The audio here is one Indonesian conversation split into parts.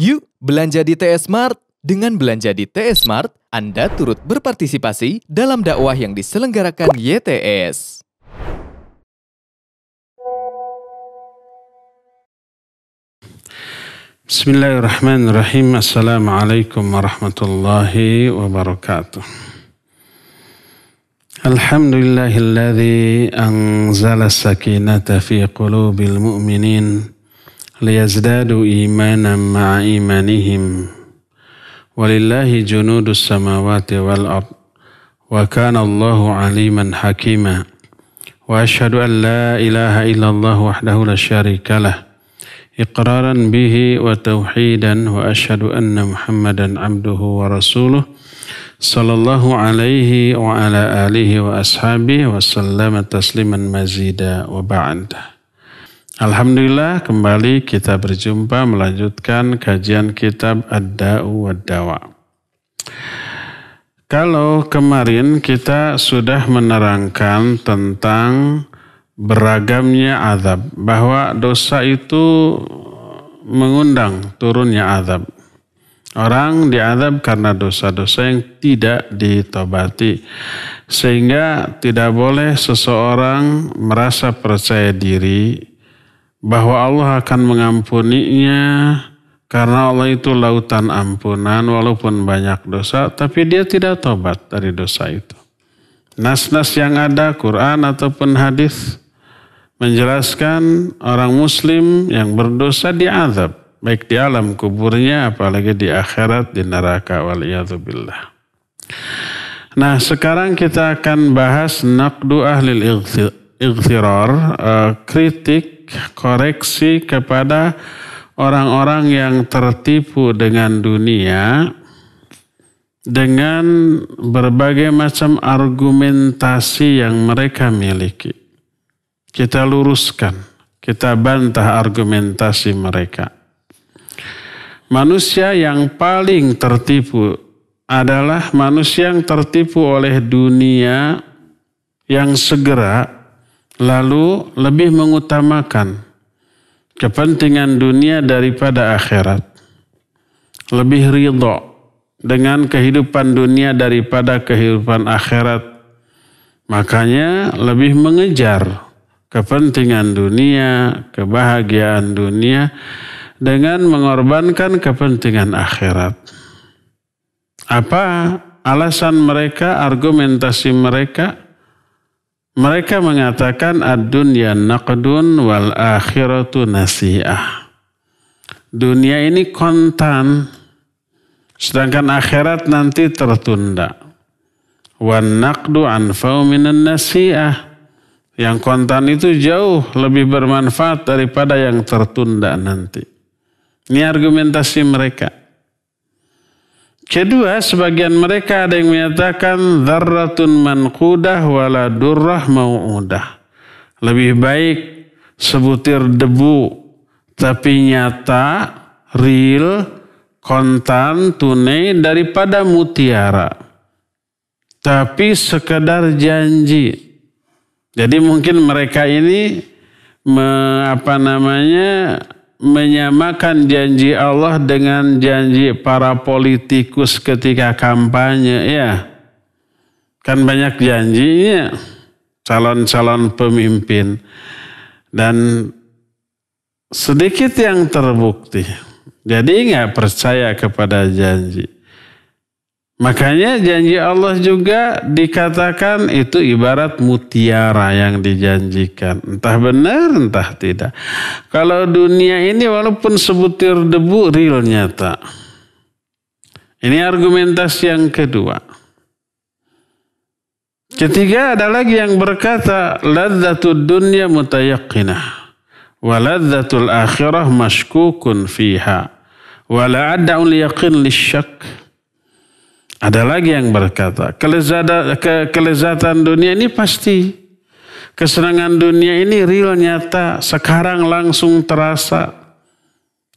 Yuk, belanja di TS Smart. Dengan belanja di TS Smart, Anda turut berpartisipasi dalam dakwah yang diselenggarakan YTS. Bismillahirrahmanirrahim. Assalamualaikum warahmatullahi wabarakatuh. Alhamdulillahilladzi anzalas sakinata fi qulubil mu'minin. ليزدادوا إيمانا مع إيمانهم ولله جنود السماوات والأرض وكان الله عليما حكيما وأشهد أن لا إله إلا الله وحده لا شريك له إقرارا به وتوحيدا وأشهد أن محمدا عبده ورسوله صلى الله عليه وعلى آله وأصحابه وسلم تسليما مزيدا وبعده Alhamdulillah kembali kita berjumpa melanjutkan kajian kitab Ad-Da'u Wad-Dawa. Kalau kemarin kita sudah menerangkan tentang beragamnya azab, bahwa dosa itu mengundang turunnya azab. Orang diazab karena dosa-dosa yang tidak ditobati. Sehingga tidak boleh seseorang merasa percaya diri bahwa Allah akan mengampuninya karena Allah itu lautan ampunan walaupun banyak dosa tapi dia tidak tobat dari dosa itu. Nas-nas yang ada Quran ataupun hadis menjelaskan orang muslim yang berdosa diazab baik di alam kuburnya apalagi di akhirat di neraka wal billah. Nah sekarang kita akan bahas naqdu ahlil ightirar, eh, kritik koreksi kepada orang-orang yang tertipu dengan dunia dengan berbagai macam argumentasi yang mereka miliki. Kita luruskan, kita bantah argumentasi mereka. Manusia yang paling tertipu adalah manusia yang tertipu oleh dunia yang segera lalu lebih mengutamakan kepentingan dunia daripada akhirat. Lebih ridho dengan kehidupan dunia daripada kehidupan akhirat. Makanya lebih mengejar kepentingan dunia, kebahagiaan dunia dengan mengorbankan kepentingan akhirat. Apa alasan mereka, argumentasi mereka? Mereka mengatakan ad-dunya naqdun wal akhiratu nasi'ah. Dunia ini kontan, sedangkan akhirat nanti tertunda. Wan naqdu anfau minan nasi'ah. Yang kontan itu jauh lebih bermanfaat daripada yang tertunda nanti. Ini argumentasi mereka. Kedua, sebagian mereka ada yang menyatakan dzarratun manqudah wala durrah mau'udah. Lebih baik sebutir debu tapi nyata, real, kontan, tunai daripada mutiara. Tapi sekedar janji. Jadi mungkin mereka ini me, apa namanya menyamakan janji Allah dengan janji para politikus ketika kampanye ya kan banyak janjinya calon-calon pemimpin dan sedikit yang terbukti jadi nggak percaya kepada janji Makanya janji Allah juga dikatakan itu ibarat mutiara yang dijanjikan. Entah benar, entah tidak. Kalau dunia ini walaupun sebutir debu real nyata. Ini argumentasi yang kedua. Ketiga ada lagi yang berkata ladzatud dunya mutayaqinah Waladzatul akhirah mashkukun fiha Wala la ada'ul yaqin ada lagi yang berkata, kelezatan, dunia ini pasti. Kesenangan dunia ini real nyata, sekarang langsung terasa.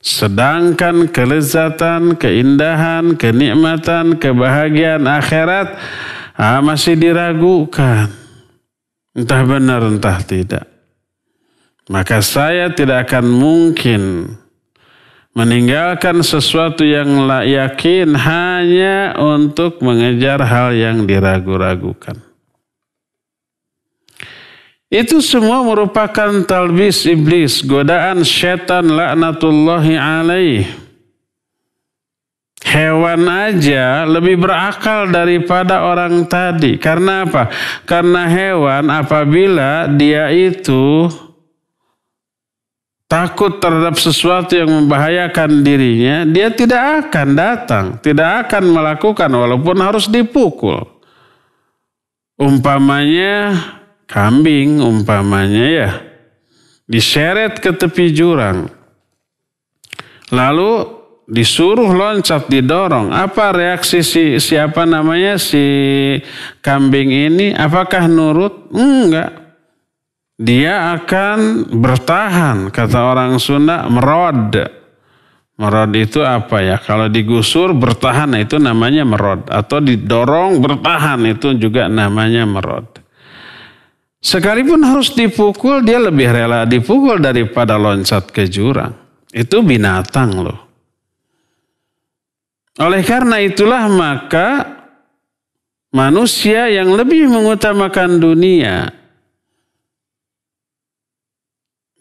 Sedangkan kelezatan, keindahan, kenikmatan, kebahagiaan akhirat ah, masih diragukan. Entah benar, entah tidak. Maka saya tidak akan mungkin meninggalkan sesuatu yang yakin hanya untuk mengejar hal yang diragu-ragukan. Itu semua merupakan talbis iblis, godaan setan laknatullahi alaih. Hewan aja lebih berakal daripada orang tadi. Karena apa? Karena hewan apabila dia itu takut terhadap sesuatu yang membahayakan dirinya, dia tidak akan datang, tidak akan melakukan walaupun harus dipukul. Umpamanya kambing, umpamanya ya, diseret ke tepi jurang. Lalu disuruh loncat, didorong. Apa reaksi si siapa namanya si kambing ini? Apakah nurut? Enggak, dia akan bertahan kata orang Sunda merod. Merod itu apa ya? Kalau digusur bertahan nah, itu namanya merod atau didorong bertahan itu juga namanya merod. Sekalipun harus dipukul dia lebih rela dipukul daripada loncat ke jurang. Itu binatang loh. Oleh karena itulah maka manusia yang lebih mengutamakan dunia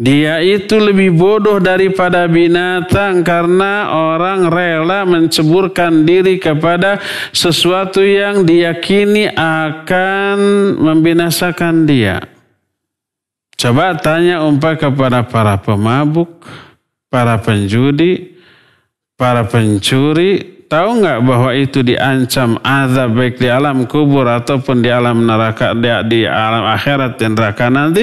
dia itu lebih bodoh daripada binatang karena orang rela menceburkan diri kepada sesuatu yang diyakini akan membinasakan dia. Coba tanya umpah kepada para pemabuk, para penjudi, para pencuri, tahu nggak bahwa itu diancam azab baik di alam kubur ataupun di alam neraka di, alam akhirat dan neraka nanti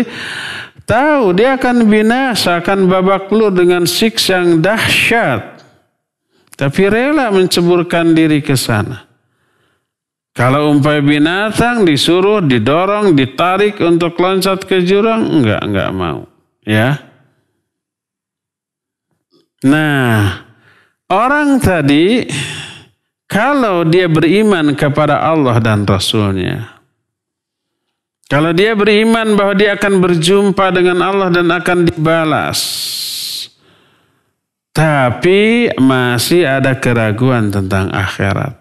Tahu dia akan binasa, akan babak belur dengan siksa yang dahsyat. Tapi rela menceburkan diri ke sana. Kalau umpai binatang disuruh, didorong, ditarik untuk loncat ke jurang, enggak, enggak mau. Ya. Nah, orang tadi kalau dia beriman kepada Allah dan Rasulnya, kalau dia beriman bahwa dia akan berjumpa dengan Allah dan akan dibalas. Tapi masih ada keraguan tentang akhirat.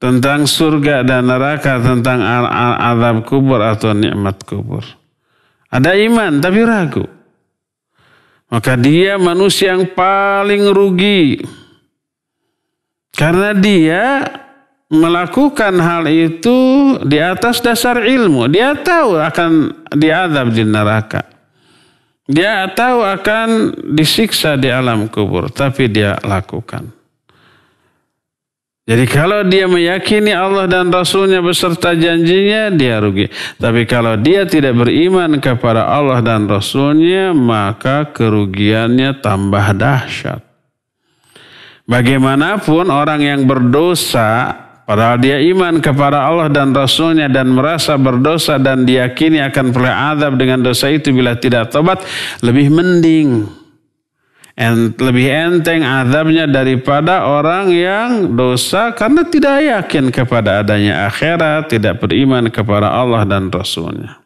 Tentang surga dan neraka, tentang azab kubur atau nikmat kubur. Ada iman tapi ragu. Maka dia manusia yang paling rugi. Karena dia melakukan hal itu di atas dasar ilmu. Dia tahu akan diadab di neraka. Dia tahu akan disiksa di alam kubur, tapi dia lakukan. Jadi kalau dia meyakini Allah dan Rasulnya beserta janjinya, dia rugi. Tapi kalau dia tidak beriman kepada Allah dan Rasulnya, maka kerugiannya tambah dahsyat. Bagaimanapun orang yang berdosa Padahal dia iman kepada Allah dan Rasulnya dan merasa berdosa dan diyakini akan peroleh azab dengan dosa itu bila tidak tobat, lebih mending. Ent, lebih enteng azabnya daripada orang yang dosa karena tidak yakin kepada adanya akhirat, tidak beriman kepada Allah dan Rasulnya.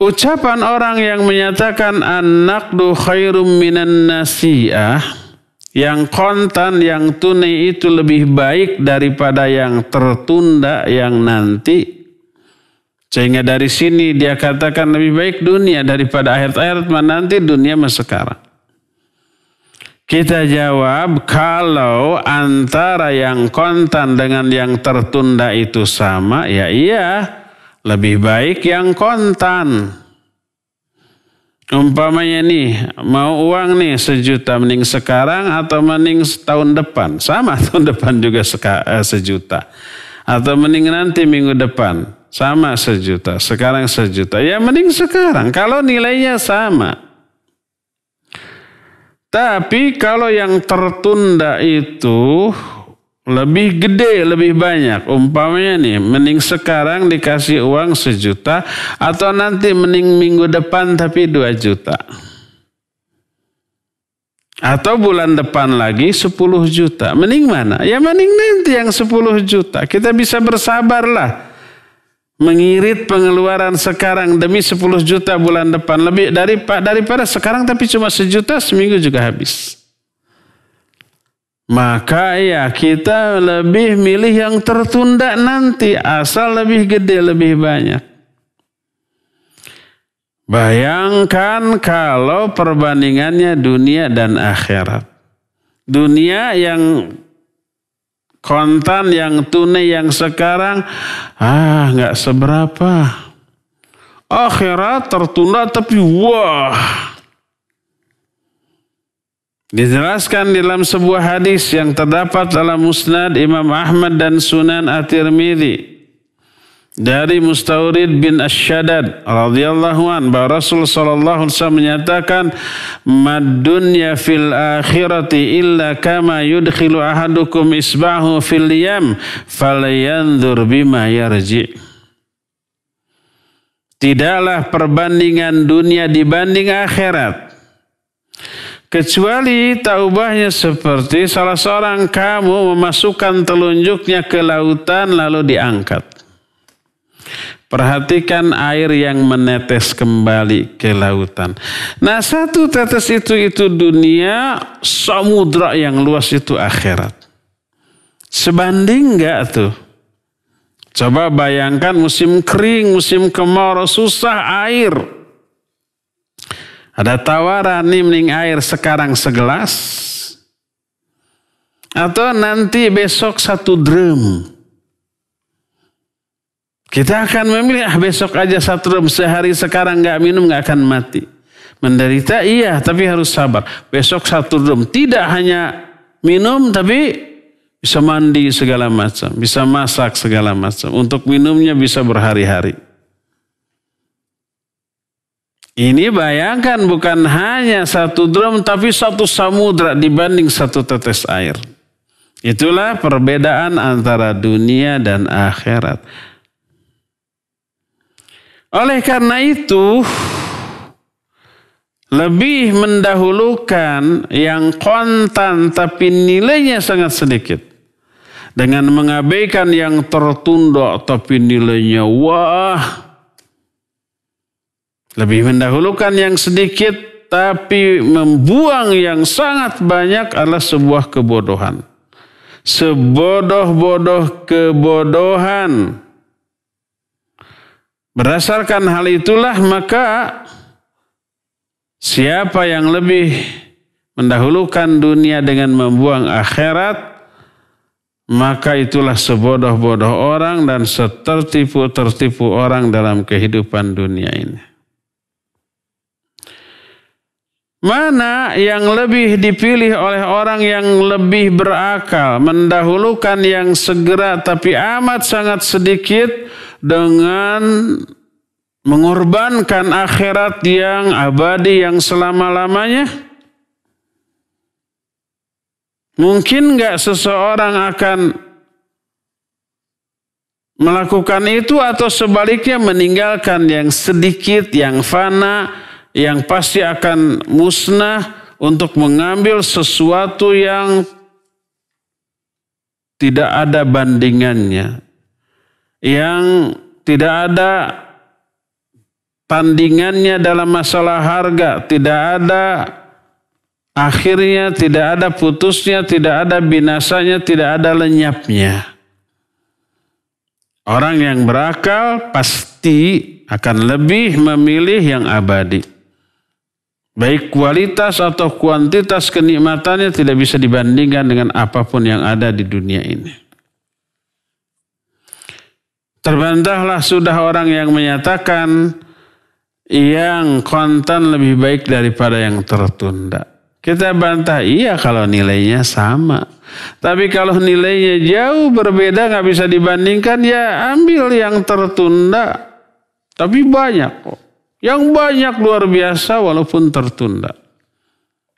Ucapan orang yang menyatakan an-naqdu khairum minan nasi'ah yang kontan, yang tunai itu lebih baik daripada yang tertunda, yang nanti. Sehingga dari sini dia katakan lebih baik dunia daripada akhir-akhir akhirat Nanti dunia mas sekarang. Kita jawab kalau antara yang kontan dengan yang tertunda itu sama, ya iya lebih baik yang kontan umpamanya nih mau uang nih sejuta mending sekarang atau mending tahun depan sama tahun depan juga seka, eh, sejuta atau mending nanti minggu depan sama sejuta sekarang sejuta ya mending sekarang kalau nilainya sama tapi kalau yang tertunda itu lebih gede, lebih banyak. Umpamanya nih, mending sekarang dikasih uang sejuta atau nanti mending minggu depan tapi dua juta. Atau bulan depan lagi 10 juta. Mending mana? Ya mending nanti yang 10 juta. Kita bisa bersabarlah. Mengirit pengeluaran sekarang demi 10 juta bulan depan. Lebih daripada, daripada sekarang tapi cuma sejuta seminggu juga habis. Maka ya kita lebih milih yang tertunda nanti asal lebih gede, lebih banyak. Bayangkan kalau perbandingannya dunia dan akhirat. Dunia yang kontan, yang tunai, yang sekarang, ah nggak seberapa. Akhirat tertunda tapi wah Dijelaskan dalam sebuah hadis yang terdapat dalam Musnad Imam Ahmad dan Sunan At-Tirmidzi dari Mustaurid bin Ashadad radhiyallahu an bahwa Rasul sallallahu alaihi wasallam menyatakan mad dunya fil akhirati illa kama yudkhilu ahadukum isbahu fil yam falyanzur bima yarji Tidaklah perbandingan dunia dibanding akhirat Kecuali taubahnya seperti salah seorang kamu memasukkan telunjuknya ke lautan lalu diangkat. Perhatikan air yang menetes kembali ke lautan. Nah satu tetes itu itu dunia, samudra yang luas itu akhirat. Sebanding gak tuh? Coba bayangkan musim kering, musim kemarau, susah air ada tawaran nimning air sekarang segelas. Atau nanti besok satu drum. Kita akan memilih, ah besok aja satu drum. Sehari sekarang nggak minum nggak akan mati. Menderita iya, tapi harus sabar. Besok satu drum. Tidak hanya minum, tapi bisa mandi segala macam. Bisa masak segala macam. Untuk minumnya bisa berhari-hari. Ini bayangkan bukan hanya satu drum tapi satu samudra dibanding satu tetes air. Itulah perbedaan antara dunia dan akhirat. Oleh karena itu lebih mendahulukan yang kontan tapi nilainya sangat sedikit dengan mengabaikan yang tertunda tapi nilainya wah lebih mendahulukan yang sedikit tapi membuang yang sangat banyak adalah sebuah kebodohan. Sebodoh-bodoh kebodohan. Berdasarkan hal itulah maka siapa yang lebih mendahulukan dunia dengan membuang akhirat maka itulah sebodoh-bodoh orang dan setertipu-tertipu orang dalam kehidupan dunia ini. Mana yang lebih dipilih oleh orang yang lebih berakal, mendahulukan yang segera tapi amat sangat sedikit dengan mengorbankan akhirat yang abadi yang selama-lamanya? Mungkin nggak seseorang akan melakukan itu atau sebaliknya meninggalkan yang sedikit, yang fana, yang pasti akan musnah untuk mengambil sesuatu yang tidak ada bandingannya. Yang tidak ada tandingannya dalam masalah harga, tidak ada akhirnya, tidak ada putusnya, tidak ada binasanya, tidak ada lenyapnya. Orang yang berakal pasti akan lebih memilih yang abadi. Baik kualitas atau kuantitas kenikmatannya tidak bisa dibandingkan dengan apapun yang ada di dunia ini. Terbantahlah sudah orang yang menyatakan yang kontan lebih baik daripada yang tertunda. Kita bantah iya kalau nilainya sama. Tapi kalau nilainya jauh berbeda nggak bisa dibandingkan ya ambil yang tertunda. Tapi banyak kok. Yang banyak luar biasa walaupun tertunda.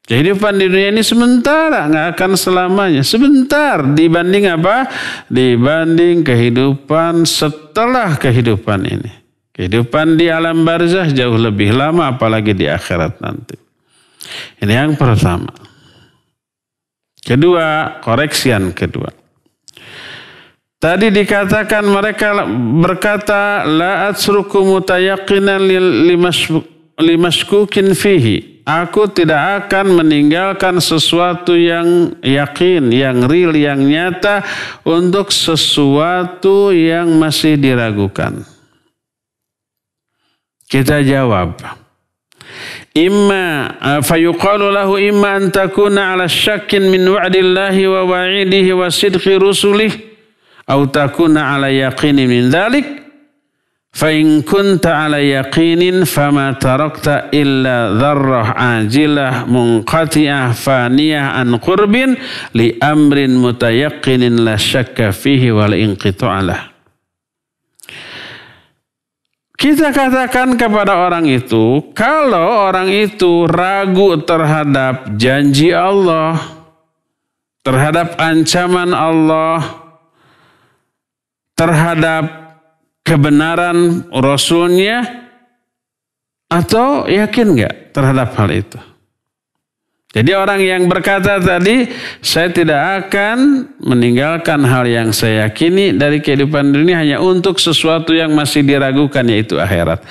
Kehidupan di dunia ini sementara, nggak akan selamanya. Sebentar dibanding apa? Dibanding kehidupan setelah kehidupan ini. Kehidupan di alam barzah jauh lebih lama apalagi di akhirat nanti. Ini yang pertama. Kedua, koreksian kedua. Tadi dikatakan mereka berkata la atsruku mutayaqinan limaskukin fihi. Aku tidak akan meninggalkan sesuatu yang yakin, yang real, yang nyata untuk sesuatu yang masih diragukan. Kita jawab. Imma eh, fayuqalu lahu imma an takuna ala syakkin min wa'dillahi wa wa'idihi wa sidqi rusulihi au takuna ala يقين min dhalik fa in kunta ala yaqinin تركت tarakta illa dharrah ajilah munqati'ah faniyah an qurbin li amrin mutayaqqinin la syakka fihi kita katakan kepada orang itu, kalau orang itu ragu terhadap janji Allah, terhadap ancaman Allah, terhadap kebenaran Rasulnya atau yakin nggak terhadap hal itu? Jadi orang yang berkata tadi, saya tidak akan meninggalkan hal yang saya yakini dari kehidupan dunia hanya untuk sesuatu yang masih diragukan yaitu akhirat.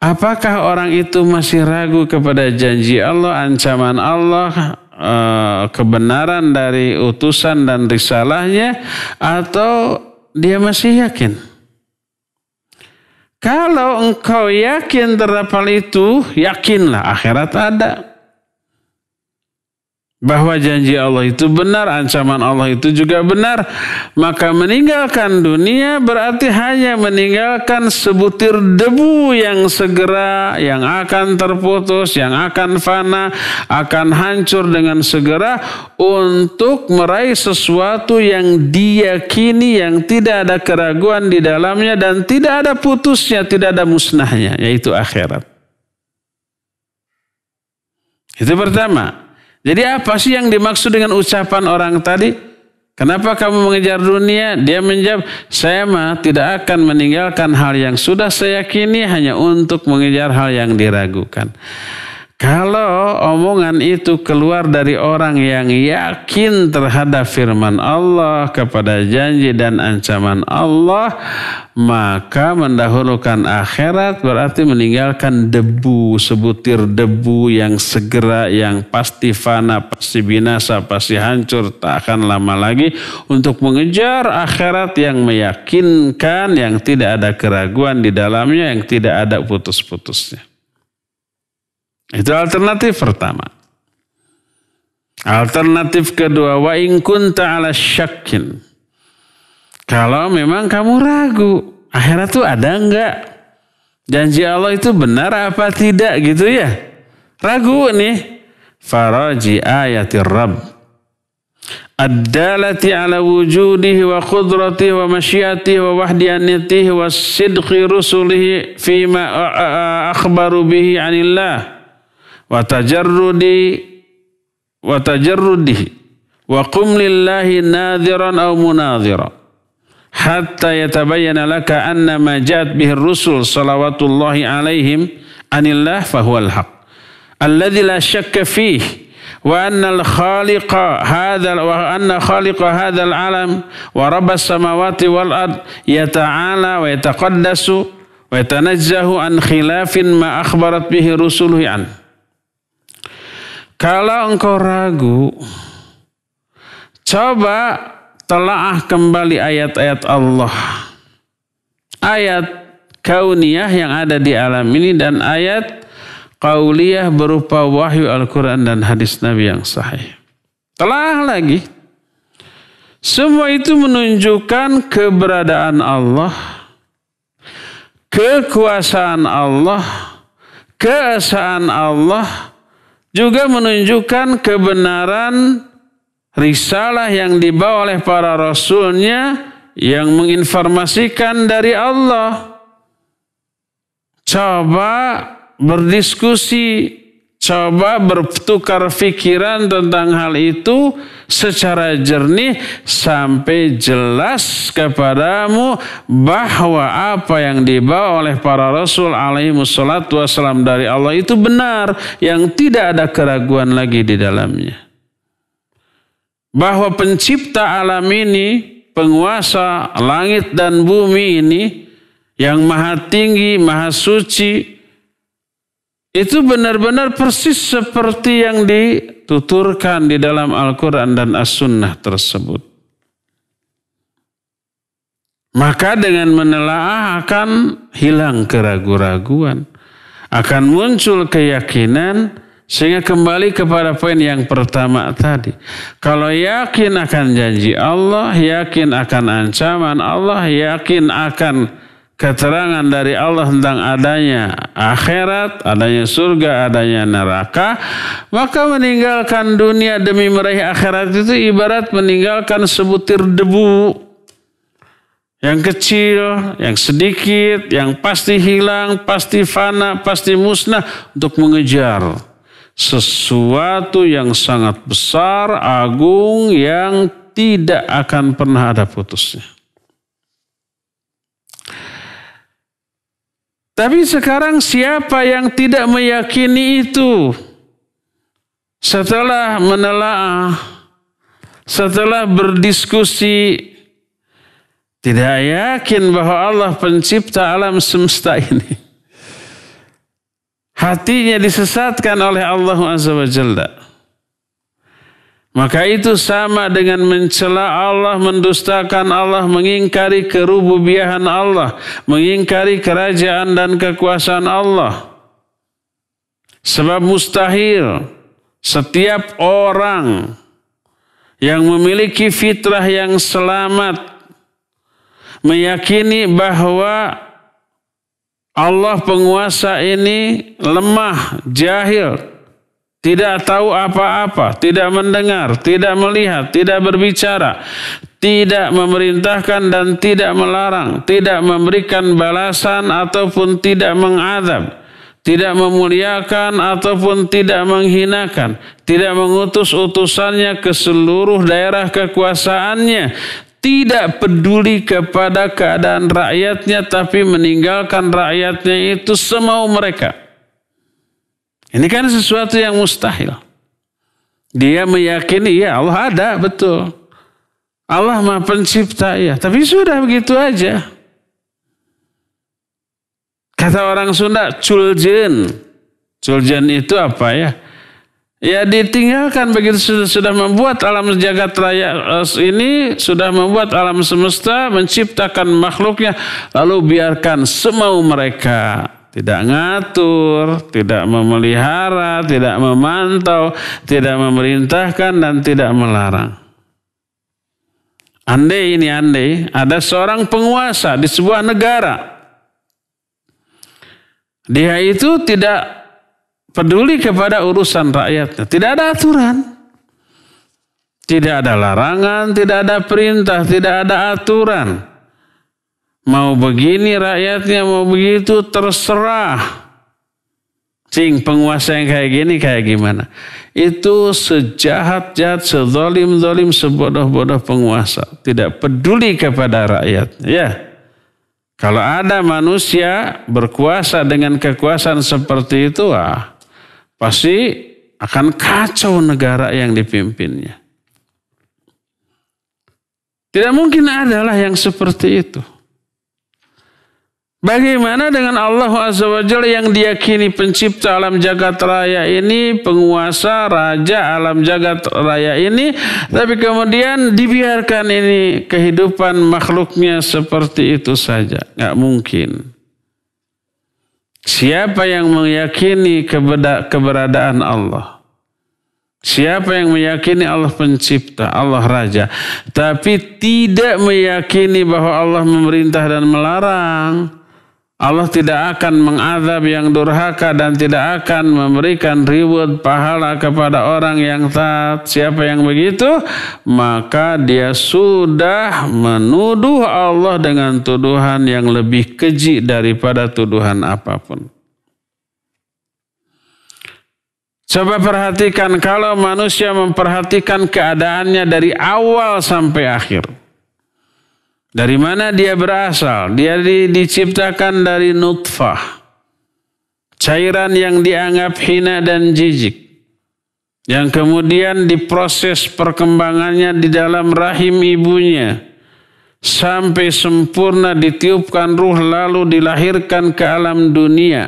Apakah orang itu masih ragu kepada janji Allah, ancaman Allah, eh, kebenaran dari utusan dan risalahnya atau dia masih yakin. Kalau engkau yakin terhadap hal itu, yakinlah akhirat ada bahwa janji Allah itu benar, ancaman Allah itu juga benar, maka meninggalkan dunia berarti hanya meninggalkan sebutir debu yang segera, yang akan terputus, yang akan fana, akan hancur dengan segera untuk meraih sesuatu yang diyakini, yang tidak ada keraguan di dalamnya dan tidak ada putusnya, tidak ada musnahnya, yaitu akhirat. Itu pertama. Jadi apa sih yang dimaksud dengan ucapan orang tadi? Kenapa kamu mengejar dunia? Dia menjawab, saya mah tidak akan meninggalkan hal yang sudah saya yakini hanya untuk mengejar hal yang diragukan. Kalau omongan itu keluar dari orang yang yakin terhadap firman Allah kepada janji dan ancaman Allah, maka mendahulukan akhirat berarti meninggalkan debu, sebutir debu yang segera, yang pasti fana, pasti binasa, pasti hancur, tak akan lama lagi untuk mengejar akhirat yang meyakinkan, yang tidak ada keraguan di dalamnya, yang tidak ada putus-putusnya. Itu alternatif pertama. Alternatif kedua, wa in kunta ala syakin. Kalau memang kamu ragu, akhirat tuh ada enggak? Janji Allah itu benar apa tidak gitu ya? Ragu nih. Faraji ayatir Rabb. ad ala wujudihi wa qudratihi wa masyiyatihi wa wahdiyanitihi wa sidqi rusulihi fima akhbaru bihi anillah. وتجردي وتجرده وقم لله ناذرا أو مناظرا حتى يتبين لك أن ما جاءت به الرسل صلوات الله عليهم عن الله فهو الحق الذي لا شك فيه وأن الخالق هذا وأن خالق هذا العالم ورب السماوات والأرض يتعالى ويتقدس ويتنزه عن خلاف ما أخبرت به رسله عنه Kalau engkau ragu, coba telaah kembali ayat-ayat Allah. Ayat kauniyah yang ada di alam ini dan ayat kauliyah berupa wahyu Al-Quran dan hadis Nabi yang sahih. Telah lagi, semua itu menunjukkan keberadaan Allah, kekuasaan Allah, keesaan Allah, juga menunjukkan kebenaran risalah yang dibawa oleh para rasulnya yang menginformasikan dari Allah. Coba berdiskusi Coba bertukar pikiran tentang hal itu secara jernih sampai jelas kepadamu bahwa apa yang dibawa oleh para rasul alaihi wassalatu wassalam dari Allah itu benar yang tidak ada keraguan lagi di dalamnya. Bahwa pencipta alam ini, penguasa langit dan bumi ini yang maha tinggi, maha suci, itu benar-benar persis seperti yang dituturkan di dalam Al-Quran dan As-Sunnah tersebut. Maka dengan menelaah akan hilang keraguan-raguan. Akan muncul keyakinan sehingga kembali kepada poin yang pertama tadi. Kalau yakin akan janji Allah, yakin akan ancaman Allah, yakin akan keterangan dari Allah tentang adanya akhirat, adanya surga, adanya neraka, maka meninggalkan dunia demi meraih akhirat itu ibarat meninggalkan sebutir debu yang kecil, yang sedikit, yang pasti hilang, pasti fana, pasti musnah untuk mengejar sesuatu yang sangat besar, agung, yang tidak akan pernah ada putusnya. Tapi sekarang siapa yang tidak meyakini itu? Setelah menelaah, setelah berdiskusi, tidak yakin bahwa Allah pencipta alam semesta ini. Hatinya disesatkan oleh Allah Azza wa Jalla. Maka itu sama dengan mencela Allah, mendustakan Allah, mengingkari kerububiahan Allah, mengingkari kerajaan dan kekuasaan Allah. Sebab mustahil setiap orang yang memiliki fitrah yang selamat meyakini bahwa Allah penguasa ini lemah, jahil, tidak tahu apa-apa, tidak mendengar, tidak melihat, tidak berbicara, tidak memerintahkan dan tidak melarang, tidak memberikan balasan ataupun tidak mengadab, tidak memuliakan ataupun tidak menghinakan, tidak mengutus utusannya ke seluruh daerah kekuasaannya, tidak peduli kepada keadaan rakyatnya tapi meninggalkan rakyatnya itu semau mereka. Ini kan sesuatu yang mustahil. Dia meyakini ya Allah ada betul. Allah maha pencipta ya. Tapi sudah begitu aja. Kata orang Sunda culjen. Culjen itu apa ya? Ya ditinggalkan begitu sudah, sudah membuat alam jagat raya eh, ini sudah membuat alam semesta menciptakan makhluknya lalu biarkan semau mereka tidak ngatur, tidak memelihara, tidak memantau, tidak memerintahkan dan tidak melarang. Andai ini andai ada seorang penguasa di sebuah negara. Dia itu tidak peduli kepada urusan rakyatnya, tidak ada aturan. Tidak ada larangan, tidak ada perintah, tidak ada aturan. Mau begini rakyatnya, mau begitu terserah. Sing penguasa yang kayak gini kayak gimana. Itu sejahat-jahat, sedolim-dolim, sebodoh-bodoh penguasa. Tidak peduli kepada rakyat. Ya. Kalau ada manusia berkuasa dengan kekuasaan seperti itu, ah, pasti akan kacau negara yang dipimpinnya. Tidak mungkin adalah yang seperti itu. Bagaimana dengan Allah Azza wa Jalla yang diyakini pencipta alam jagat raya ini, penguasa, raja alam jagat raya ini, tapi kemudian dibiarkan ini kehidupan makhluknya seperti itu saja. Nggak mungkin. Siapa yang meyakini keberadaan Allah? Siapa yang meyakini Allah pencipta, Allah raja, tapi tidak meyakini bahwa Allah memerintah dan melarang? Allah tidak akan mengazab yang durhaka dan tidak akan memberikan reward pahala kepada orang yang taat. Siapa yang begitu? Maka dia sudah menuduh Allah dengan tuduhan yang lebih keji daripada tuduhan apapun. Coba perhatikan kalau manusia memperhatikan keadaannya dari awal sampai akhir. Dari mana dia berasal? Dia di, diciptakan dari nutfah. Cairan yang dianggap hina dan jijik. Yang kemudian diproses perkembangannya di dalam rahim ibunya. Sampai sempurna ditiupkan ruh lalu dilahirkan ke alam dunia.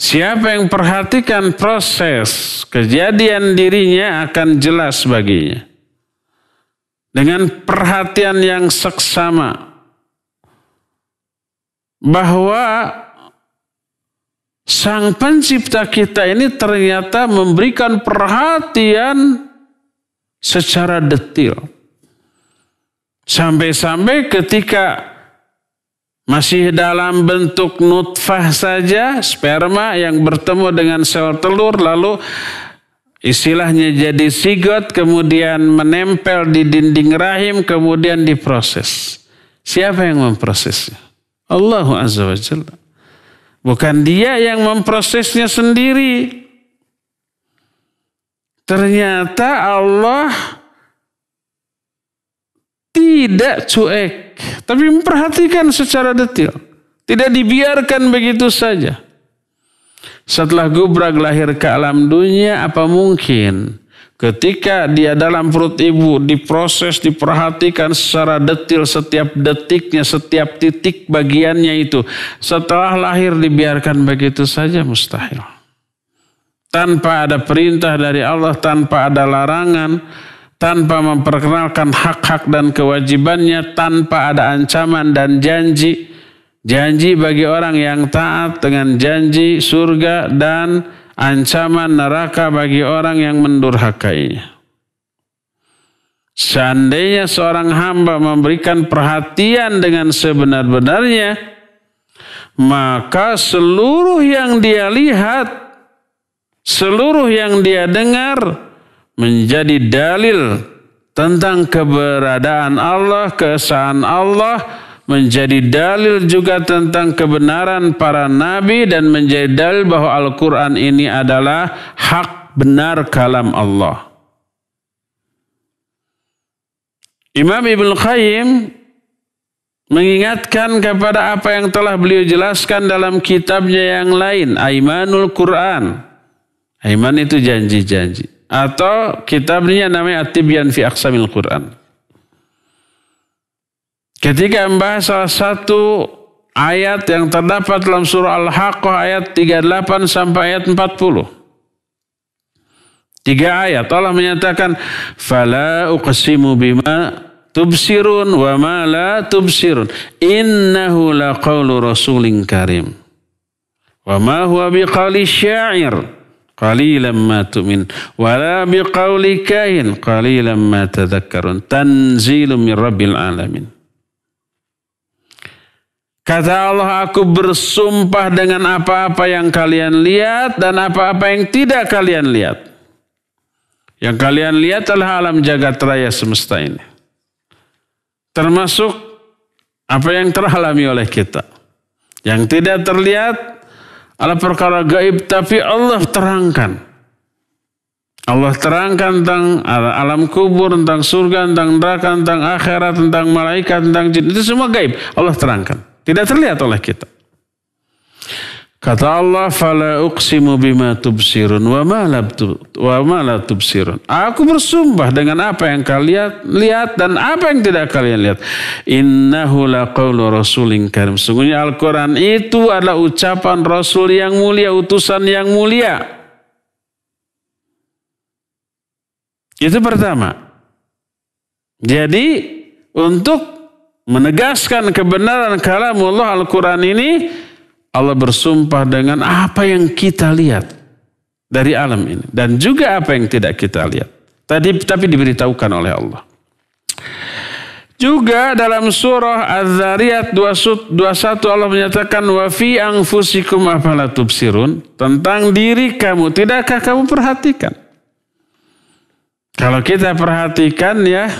Siapa yang perhatikan proses kejadian dirinya akan jelas baginya dengan perhatian yang seksama bahwa sang pencipta kita ini ternyata memberikan perhatian secara detil. Sampai-sampai ketika masih dalam bentuk nutfah saja, sperma yang bertemu dengan sel telur lalu Istilahnya jadi sigot, kemudian menempel di dinding rahim, kemudian diproses. Siapa yang memprosesnya? Allah Azza wa Bukan dia yang memprosesnya sendiri. Ternyata Allah tidak cuek, tapi memperhatikan secara detail. Tidak dibiarkan begitu saja. Setelah gubrak lahir ke alam dunia apa mungkin? Ketika dia dalam perut ibu diproses, diperhatikan secara detil setiap detiknya, setiap titik bagiannya itu. Setelah lahir dibiarkan begitu saja mustahil. Tanpa ada perintah dari Allah, tanpa ada larangan, tanpa memperkenalkan hak-hak dan kewajibannya, tanpa ada ancaman dan janji Janji bagi orang yang taat dengan janji surga dan ancaman neraka bagi orang yang mendurhakainya. Seandainya seorang hamba memberikan perhatian dengan sebenar-benarnya, maka seluruh yang dia lihat, seluruh yang dia dengar menjadi dalil tentang keberadaan Allah, keesaan Allah, menjadi dalil juga tentang kebenaran para nabi dan menjadi dalil bahwa Al-Quran ini adalah hak benar kalam Allah. Imam Ibn Qayyim mengingatkan kepada apa yang telah beliau jelaskan dalam kitabnya yang lain, Aimanul Quran. Aiman itu janji-janji. Atau kitabnya namanya At-Tibyan fi Aqsamil Quran. Ketika membahas salah satu ayat yang terdapat dalam surah Al-Haqqah ayat 38 sampai ayat 40. Tiga ayat Allah menyatakan fala uqsimu bima tubsirun wa ma la tubsirun innahu laqaulu rasulin karim wa ma huwa biqauli syair qalilan ma tu'min wa la biqauli kahin qalilan ma tadhakkarun tanzilun min rabbil alamin Kata Allah, aku bersumpah dengan apa-apa yang kalian lihat dan apa-apa yang tidak kalian lihat. Yang kalian lihat adalah alam jagat raya semesta ini. Termasuk apa yang teralami oleh kita. Yang tidak terlihat adalah perkara gaib tapi Allah terangkan. Allah terangkan tentang alam kubur, tentang surga, tentang neraka, tentang akhirat, tentang malaikat, tentang jin. Itu semua gaib. Allah terangkan. Tidak terlihat oleh kita. Kata Allah, "Fala uqsimu bima tubsirun wa ma la wa ma la tubsirun." Aku bersumpah dengan apa yang kalian lihat dan apa yang tidak kalian lihat. Innahu laqaulu rasulin karim. Sungguhnya Al-Qur'an itu adalah ucapan rasul yang mulia, utusan yang mulia. Itu pertama. Jadi untuk menegaskan kebenaran kalam Allah Al-Quran ini, Allah bersumpah dengan apa yang kita lihat dari alam ini. Dan juga apa yang tidak kita lihat. Tadi tapi diberitahukan oleh Allah. Juga dalam surah Az-Zariyat 21 Allah menyatakan wa fi anfusikum afala tubsirun tentang diri kamu tidakkah kamu perhatikan? Kalau kita perhatikan ya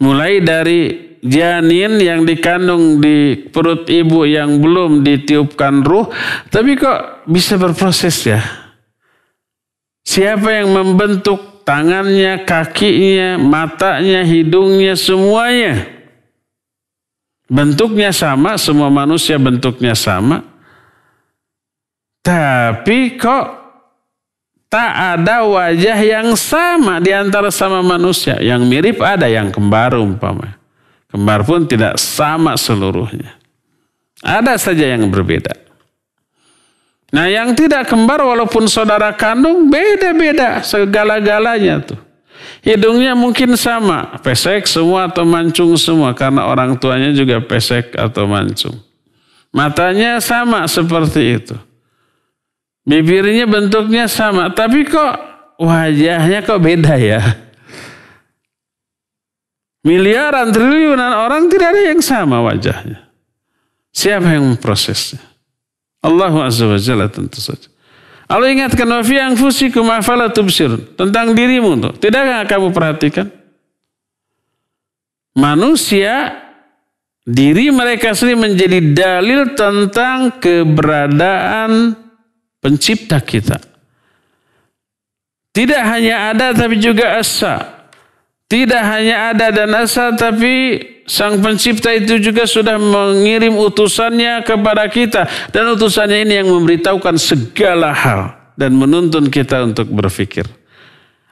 Mulai dari janin yang dikandung di perut ibu yang belum ditiupkan ruh, tapi kok bisa berproses ya? Siapa yang membentuk tangannya, kakinya, matanya, hidungnya, semuanya? Bentuknya sama, semua manusia bentuknya sama. Tapi kok tak ada wajah yang sama di antara sama manusia. Yang mirip ada yang kembar umpama. Kembar pun tidak sama seluruhnya. Ada saja yang berbeda. Nah yang tidak kembar walaupun saudara kandung beda-beda segala-galanya tuh. Hidungnya mungkin sama, pesek semua atau mancung semua karena orang tuanya juga pesek atau mancung. Matanya sama seperti itu. Bibirnya bentuknya sama, tapi kok wajahnya kok beda ya. Miliaran triliunan orang tidak ada yang sama wajahnya. Siapa yang memprosesnya? Allah Azza wa Jalla tentu saja. Allah ingatkan wafiyang yang anfusikum afala tubsir. Tentang dirimu tuh. Tidakkah kamu perhatikan? Manusia diri mereka sendiri menjadi dalil tentang keberadaan pencipta kita. Tidak hanya ada tapi juga asa. Tidak hanya ada dan asa tapi sang pencipta itu juga sudah mengirim utusannya kepada kita. Dan utusannya ini yang memberitahukan segala hal dan menuntun kita untuk berpikir.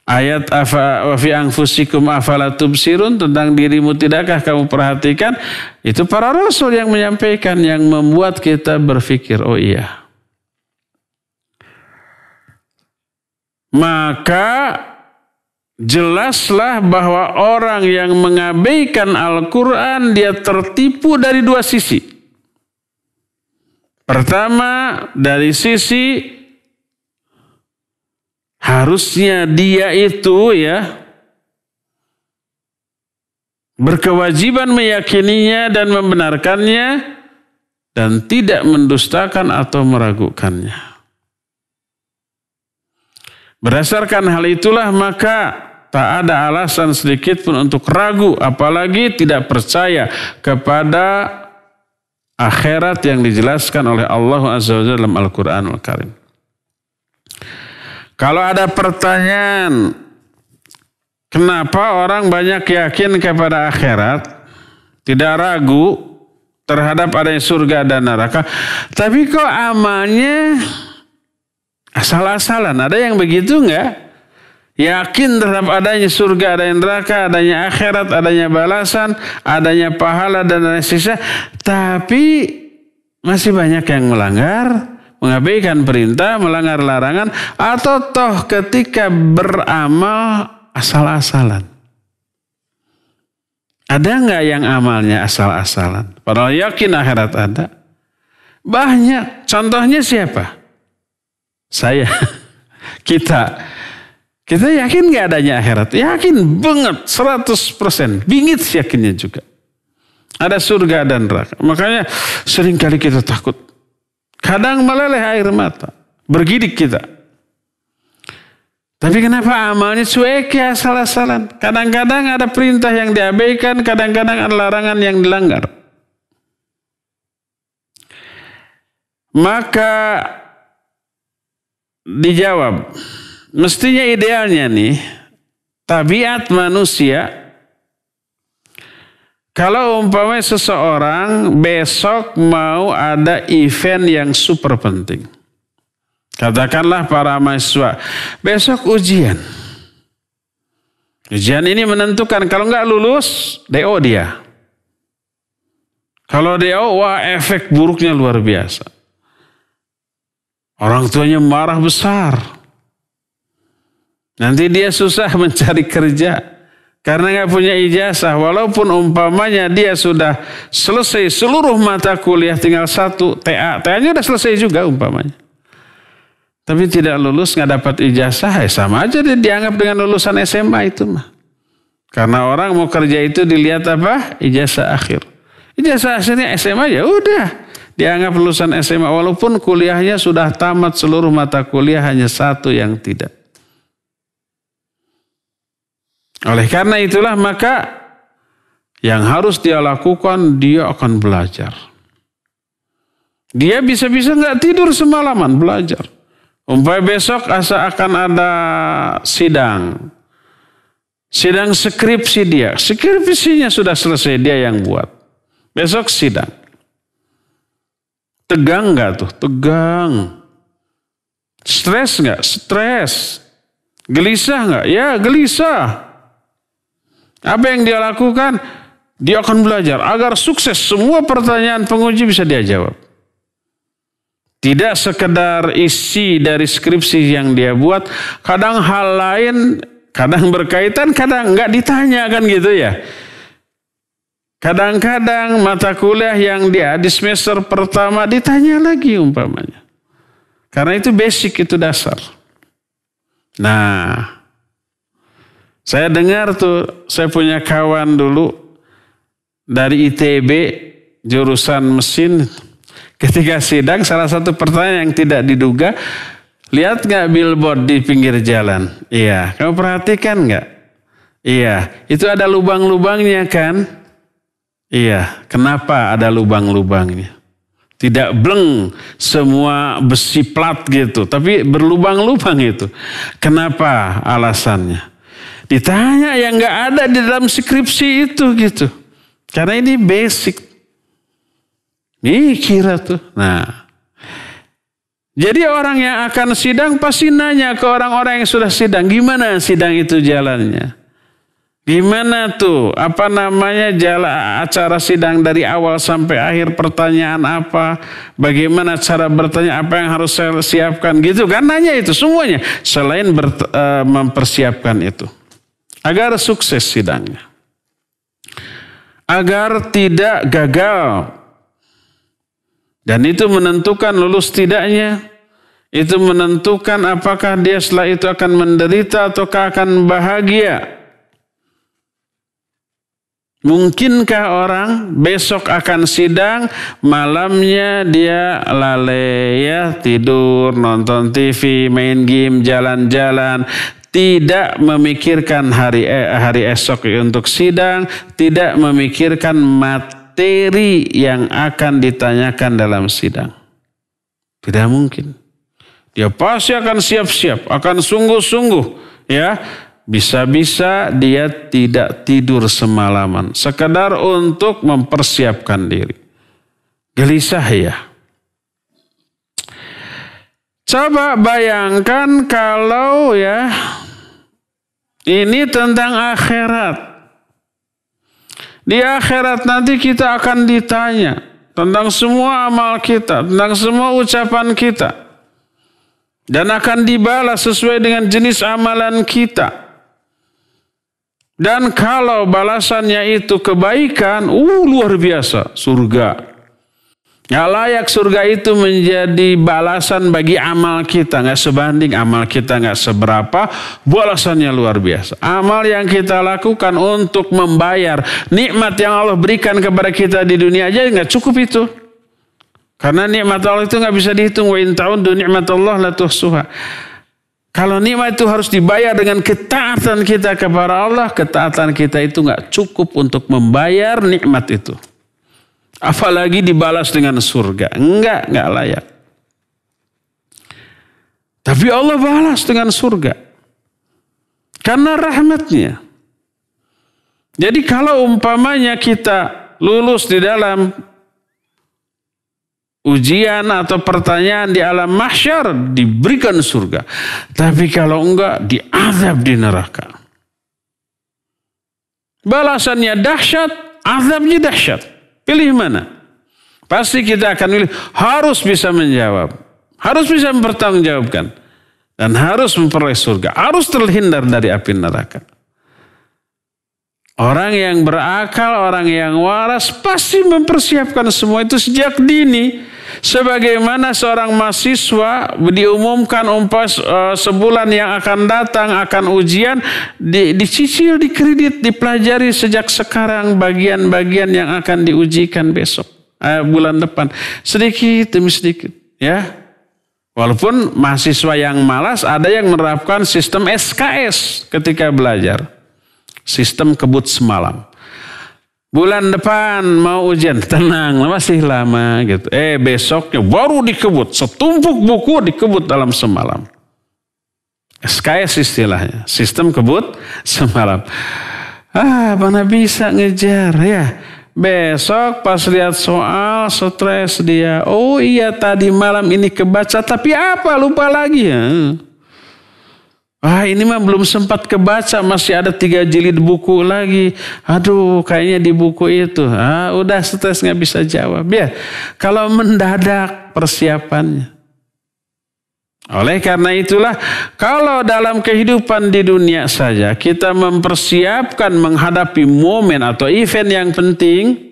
Ayat wa fi anfusikum sirun tentang dirimu tidakkah kamu perhatikan? Itu para rasul yang menyampaikan yang membuat kita berpikir, oh iya, maka jelaslah bahwa orang yang mengabaikan Al-Quran dia tertipu dari dua sisi. Pertama, dari sisi harusnya dia itu ya berkewajiban meyakininya dan membenarkannya dan tidak mendustakan atau meragukannya. Berdasarkan hal itulah maka tak ada alasan sedikit pun untuk ragu apalagi tidak percaya kepada akhirat yang dijelaskan oleh Allah Azza wa dalam Al-Qur'anul Al Karim. Kalau ada pertanyaan kenapa orang banyak yakin kepada akhirat, tidak ragu terhadap adanya surga dan neraka, tapi kok amalnya Asal-asalan. Ada yang begitu enggak? Yakin terhadap adanya surga, adanya neraka, adanya akhirat, adanya balasan, adanya pahala dan lain sisa. Tapi masih banyak yang melanggar, mengabaikan perintah, melanggar larangan, atau toh ketika beramal asal-asalan. Ada nggak yang amalnya asal-asalan? Padahal yakin akhirat ada. Banyak. Contohnya siapa? saya, kita. Kita yakin gak adanya akhirat? Yakin banget, 100%. Bingit yakinnya juga. Ada surga dan neraka. Makanya seringkali kita takut. Kadang meleleh air mata. Bergidik kita. Tapi kenapa amalnya cuek ya salah-salah. Kadang-kadang ada perintah yang diabaikan, kadang-kadang ada larangan yang dilanggar. Maka dijawab. Mestinya idealnya nih, tabiat manusia kalau umpamanya seseorang besok mau ada event yang super penting. Katakanlah para mahasiswa, besok ujian. Ujian ini menentukan kalau nggak lulus, DO dia. Kalau DO, wah efek buruknya luar biasa. Orang tuanya marah besar. Nanti dia susah mencari kerja karena nggak punya ijazah. Walaupun umpamanya dia sudah selesai seluruh mata kuliah tinggal satu TA, TA-nya udah selesai juga umpamanya. Tapi tidak lulus nggak dapat ijazah, ya sama aja dia dianggap dengan lulusan SMA itu mah. Karena orang mau kerja itu dilihat apa? Ijazah akhir. Ijazah akhirnya SMA ya udah dianggap lulusan SMA walaupun kuliahnya sudah tamat seluruh mata kuliah hanya satu yang tidak. Oleh karena itulah maka yang harus dia lakukan dia akan belajar. Dia bisa-bisa nggak tidur semalaman belajar. Umpai besok asa akan ada sidang. Sidang skripsi dia. Skripsinya sudah selesai dia yang buat. Besok sidang. Tegang nggak tuh? Tegang. Stres nggak? Stres. Gelisah nggak? Ya gelisah. Apa yang dia lakukan? Dia akan belajar agar sukses semua pertanyaan penguji bisa dia jawab. Tidak sekedar isi dari skripsi yang dia buat, kadang hal lain, kadang berkaitan, kadang nggak ditanya kan gitu ya. Kadang-kadang mata kuliah yang dia di semester pertama ditanya lagi umpamanya. Karena itu basic, itu dasar. Nah, saya dengar tuh, saya punya kawan dulu dari ITB, jurusan mesin. Ketika sidang, salah satu pertanyaan yang tidak diduga, lihat nggak billboard di pinggir jalan? Iya, kamu perhatikan nggak? Iya, itu ada lubang-lubangnya kan? Iya, kenapa ada lubang-lubangnya? Tidak bleng semua besi plat gitu, tapi berlubang-lubang itu. Kenapa alasannya? Ditanya yang nggak ada di dalam skripsi itu gitu. Karena ini basic. Mikir kira tuh. Nah, jadi orang yang akan sidang pasti nanya ke orang-orang yang sudah sidang, gimana sidang itu jalannya? Gimana tuh? Apa namanya jala acara sidang dari awal sampai akhir pertanyaan apa? Bagaimana cara bertanya apa yang harus saya siapkan gitu kan nanya itu semuanya selain ber, e, mempersiapkan itu. Agar sukses sidangnya. Agar tidak gagal. Dan itu menentukan lulus tidaknya itu menentukan apakah dia setelah itu akan menderita ataukah akan bahagia. Mungkinkah orang besok akan sidang, malamnya dia lalai ya, tidur, nonton TV, main game, jalan-jalan, tidak memikirkan hari e, hari esok untuk sidang, tidak memikirkan materi yang akan ditanyakan dalam sidang. Tidak mungkin. Dia pasti akan siap-siap, akan sungguh-sungguh ya bisa-bisa dia tidak tidur semalaman. Sekedar untuk mempersiapkan diri. Gelisah ya. Coba bayangkan kalau ya ini tentang akhirat. Di akhirat nanti kita akan ditanya tentang semua amal kita, tentang semua ucapan kita. Dan akan dibalas sesuai dengan jenis amalan kita. Dan kalau balasannya itu kebaikan, uh luar biasa surga. Nggak layak surga itu menjadi balasan bagi amal kita. Nggak sebanding amal kita nggak seberapa. Balasannya luar biasa. Amal yang kita lakukan untuk membayar nikmat yang Allah berikan kepada kita di dunia aja nggak cukup itu. Karena nikmat Allah itu nggak bisa dihitung. Wa in dunia nikmat Allah la tuhsuha. Kalau nikmat itu harus dibayar dengan ketaatan kita kepada Allah, ketaatan kita itu nggak cukup untuk membayar nikmat itu. Apalagi dibalas dengan surga. Enggak, enggak layak. Tapi Allah balas dengan surga. Karena rahmatnya. Jadi kalau umpamanya kita lulus di dalam ujian atau pertanyaan di alam mahsyar diberikan surga. Tapi kalau enggak diazab di neraka. Balasannya dahsyat, azabnya dahsyat. Pilih mana? Pasti kita akan pilih harus bisa menjawab. Harus bisa mempertanggungjawabkan. Dan harus memperoleh surga. Harus terhindar dari api neraka. Orang yang berakal, orang yang waras pasti mempersiapkan semua itu sejak dini. Sebagaimana seorang mahasiswa diumumkan umpas eh, sebulan yang akan datang akan ujian di, dicicil, dikredit, dipelajari sejak sekarang bagian-bagian yang akan diujikan besok eh, bulan depan. Sedikit demi sedikit, ya. Walaupun mahasiswa yang malas ada yang menerapkan sistem SKS ketika belajar. Sistem kebut semalam. Bulan depan mau ujian, tenang, masih lama gitu. Eh besoknya baru dikebut, setumpuk buku dikebut dalam semalam. SKS istilahnya, sistem kebut semalam. Ah, mana bisa ngejar ya? Besok pas lihat soal stres dia. Oh iya tadi malam ini kebaca tapi apa lupa lagi ya. Ah ini mah belum sempat kebaca masih ada tiga jilid buku lagi. Aduh kayaknya di buku itu. Ah udah stres nggak bisa jawab ya. Kalau mendadak persiapannya. Oleh karena itulah kalau dalam kehidupan di dunia saja kita mempersiapkan menghadapi momen atau event yang penting.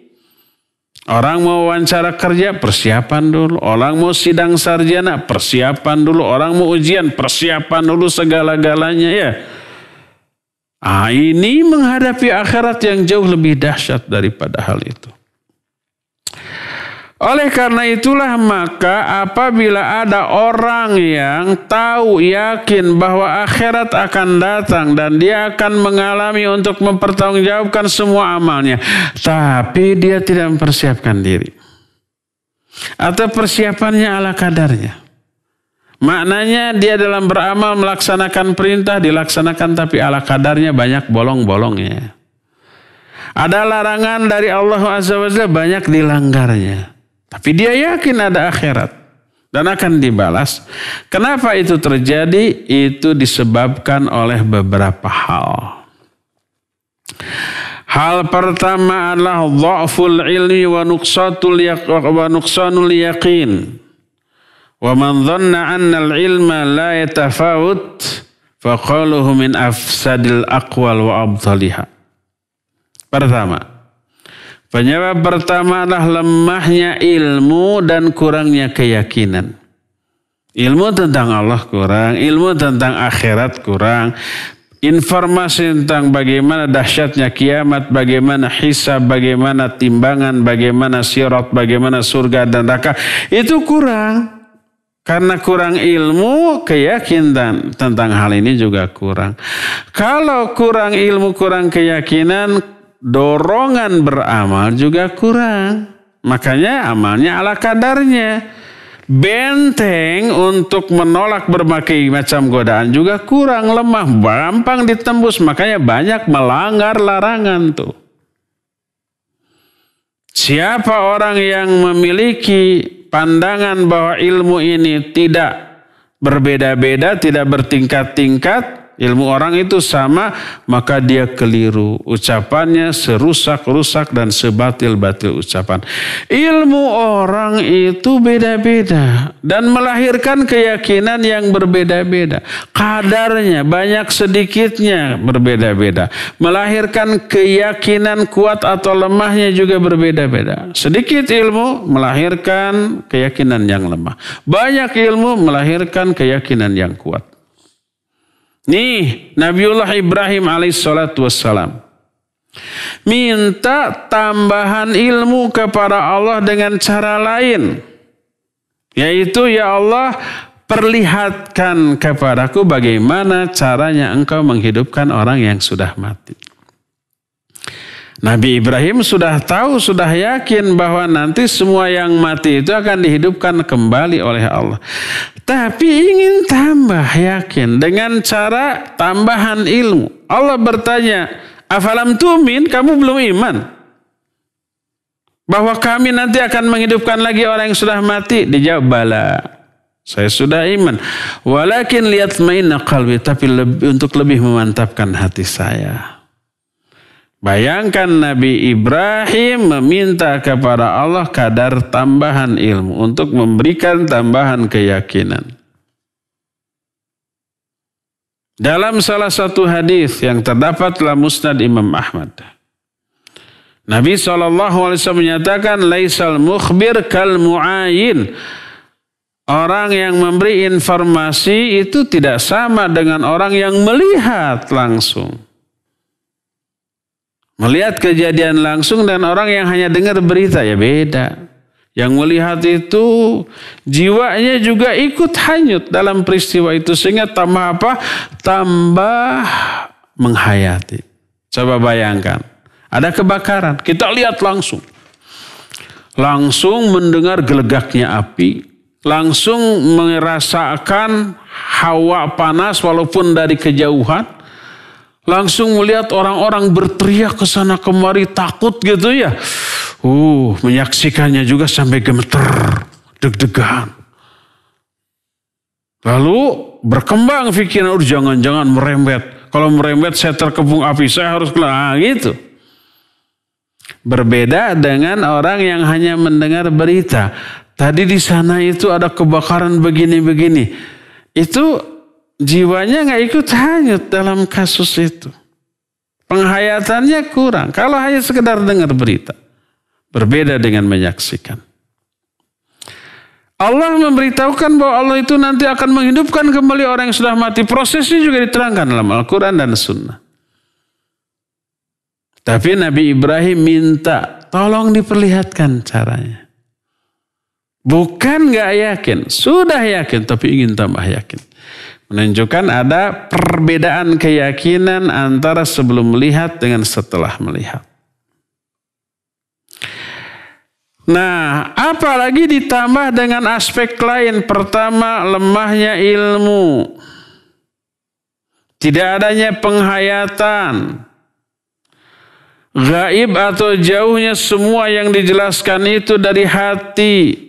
Orang mau wawancara kerja, persiapan dulu. Orang mau sidang sarjana, persiapan dulu. Orang mau ujian, persiapan dulu segala-galanya ya. Ah, ini menghadapi akhirat yang jauh lebih dahsyat daripada hal itu. Oleh karena itulah maka apabila ada orang yang tahu yakin bahwa akhirat akan datang dan dia akan mengalami untuk mempertanggungjawabkan semua amalnya. Tapi dia tidak mempersiapkan diri. Atau persiapannya ala kadarnya. Maknanya dia dalam beramal melaksanakan perintah dilaksanakan tapi ala kadarnya banyak bolong-bolongnya. Ada larangan dari Allah Azza wa banyak dilanggarnya. Tapi dia yakin ada akhirat dan akan dibalas. Kenapa itu terjadi? Itu disebabkan oleh beberapa hal. Hal pertama adalah dha'ful ilmi wa nuqsatul wa nuqsanul yaqin. Wa man dhanna anna al-ilma la yatafawut faqaluhu min afsadil aqwal wa abdhaliha. Pertama, Penyebab pertama adalah lemahnya ilmu dan kurangnya keyakinan. Ilmu tentang Allah kurang, ilmu tentang akhirat kurang, informasi tentang bagaimana dahsyatnya kiamat, bagaimana hisab, bagaimana timbangan, bagaimana sirat, bagaimana surga dan neraka itu kurang. Karena kurang ilmu, keyakinan tentang hal ini juga kurang. Kalau kurang ilmu, kurang keyakinan, dorongan beramal juga kurang. Makanya amalnya ala kadarnya. Benteng untuk menolak berbagai macam godaan juga kurang lemah, gampang ditembus. Makanya banyak melanggar larangan tuh. Siapa orang yang memiliki pandangan bahwa ilmu ini tidak berbeda-beda, tidak bertingkat-tingkat, Ilmu orang itu sama, maka dia keliru. Ucapannya serusak-rusak dan sebatil-batil ucapan. Ilmu orang itu beda-beda. Dan melahirkan keyakinan yang berbeda-beda. Kadarnya, banyak sedikitnya berbeda-beda. Melahirkan keyakinan kuat atau lemahnya juga berbeda-beda. Sedikit ilmu melahirkan keyakinan yang lemah. Banyak ilmu melahirkan keyakinan yang kuat. Nih, Nabiullah Ibrahim alaihissalatu wassalam. Minta tambahan ilmu kepada Allah dengan cara lain. Yaitu, Ya Allah, perlihatkan kepadaku bagaimana caranya engkau menghidupkan orang yang sudah mati. Nabi Ibrahim sudah tahu, sudah yakin bahwa nanti semua yang mati itu akan dihidupkan kembali oleh Allah. Tapi ingin tambah yakin dengan cara tambahan ilmu. Allah bertanya, "Afalam tumin? Kamu belum iman?" Bahwa kami nanti akan menghidupkan lagi orang yang sudah mati? Dijawab, "Bala." Saya sudah iman. Walakin lihat main qalbi, tapi untuk lebih memantapkan hati saya. Bayangkan Nabi Ibrahim meminta kepada Allah kadar tambahan ilmu untuk memberikan tambahan keyakinan. Dalam salah satu hadis yang terdapat dalam Musnad Imam Ahmad. Nabi SAW menyatakan, Laisal mukhbir kal mu'ayin. Orang yang memberi informasi itu tidak sama dengan orang yang melihat langsung. Melihat kejadian langsung dan orang yang hanya dengar berita ya beda. Yang melihat itu jiwanya juga ikut hanyut dalam peristiwa itu sehingga tambah apa? Tambah menghayati. Coba bayangkan, ada kebakaran, kita lihat langsung. Langsung mendengar gelegaknya api, langsung merasakan hawa panas walaupun dari kejauhan Langsung melihat orang-orang berteriak ke sana kemari takut gitu ya. Uh, menyaksikannya juga sampai gemeter, deg-degan. Lalu berkembang pikiran, udah jangan-jangan merembet. Kalau merembet saya terkepung api, saya harus keluar. Nah, gitu. Berbeda dengan orang yang hanya mendengar berita. Tadi di sana itu ada kebakaran begini-begini. Itu jiwanya nggak ikut hanyut dalam kasus itu. Penghayatannya kurang. Kalau hanya sekedar dengar berita. Berbeda dengan menyaksikan. Allah memberitahukan bahwa Allah itu nanti akan menghidupkan kembali orang yang sudah mati. Prosesnya juga diterangkan dalam Al-Quran dan Sunnah. Tapi Nabi Ibrahim minta tolong diperlihatkan caranya. Bukan gak yakin, sudah yakin tapi ingin tambah yakin. Menunjukkan ada perbedaan keyakinan antara sebelum melihat dengan setelah melihat. Nah, apalagi ditambah dengan aspek lain. Pertama, lemahnya ilmu. Tidak adanya penghayatan. Gaib atau jauhnya semua yang dijelaskan itu dari hati.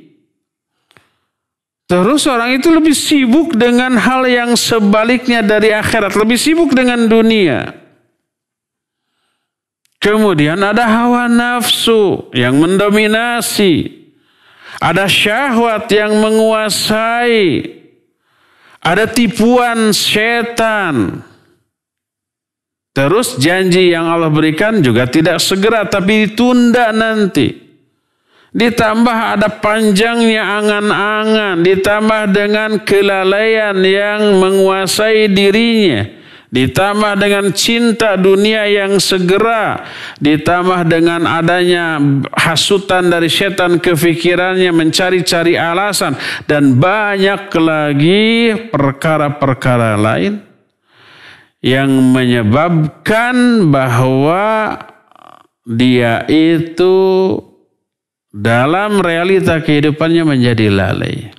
Terus orang itu lebih sibuk dengan hal yang sebaliknya dari akhirat, lebih sibuk dengan dunia. Kemudian ada hawa nafsu yang mendominasi. Ada syahwat yang menguasai. Ada tipuan setan. Terus janji yang Allah berikan juga tidak segera tapi ditunda nanti. Ditambah ada panjangnya angan-angan, ditambah dengan kelalaian yang menguasai dirinya, ditambah dengan cinta dunia yang segera, ditambah dengan adanya hasutan dari setan kefikirannya mencari-cari alasan, dan banyak lagi perkara-perkara lain yang menyebabkan bahwa dia itu dalam realita kehidupannya menjadi lalai.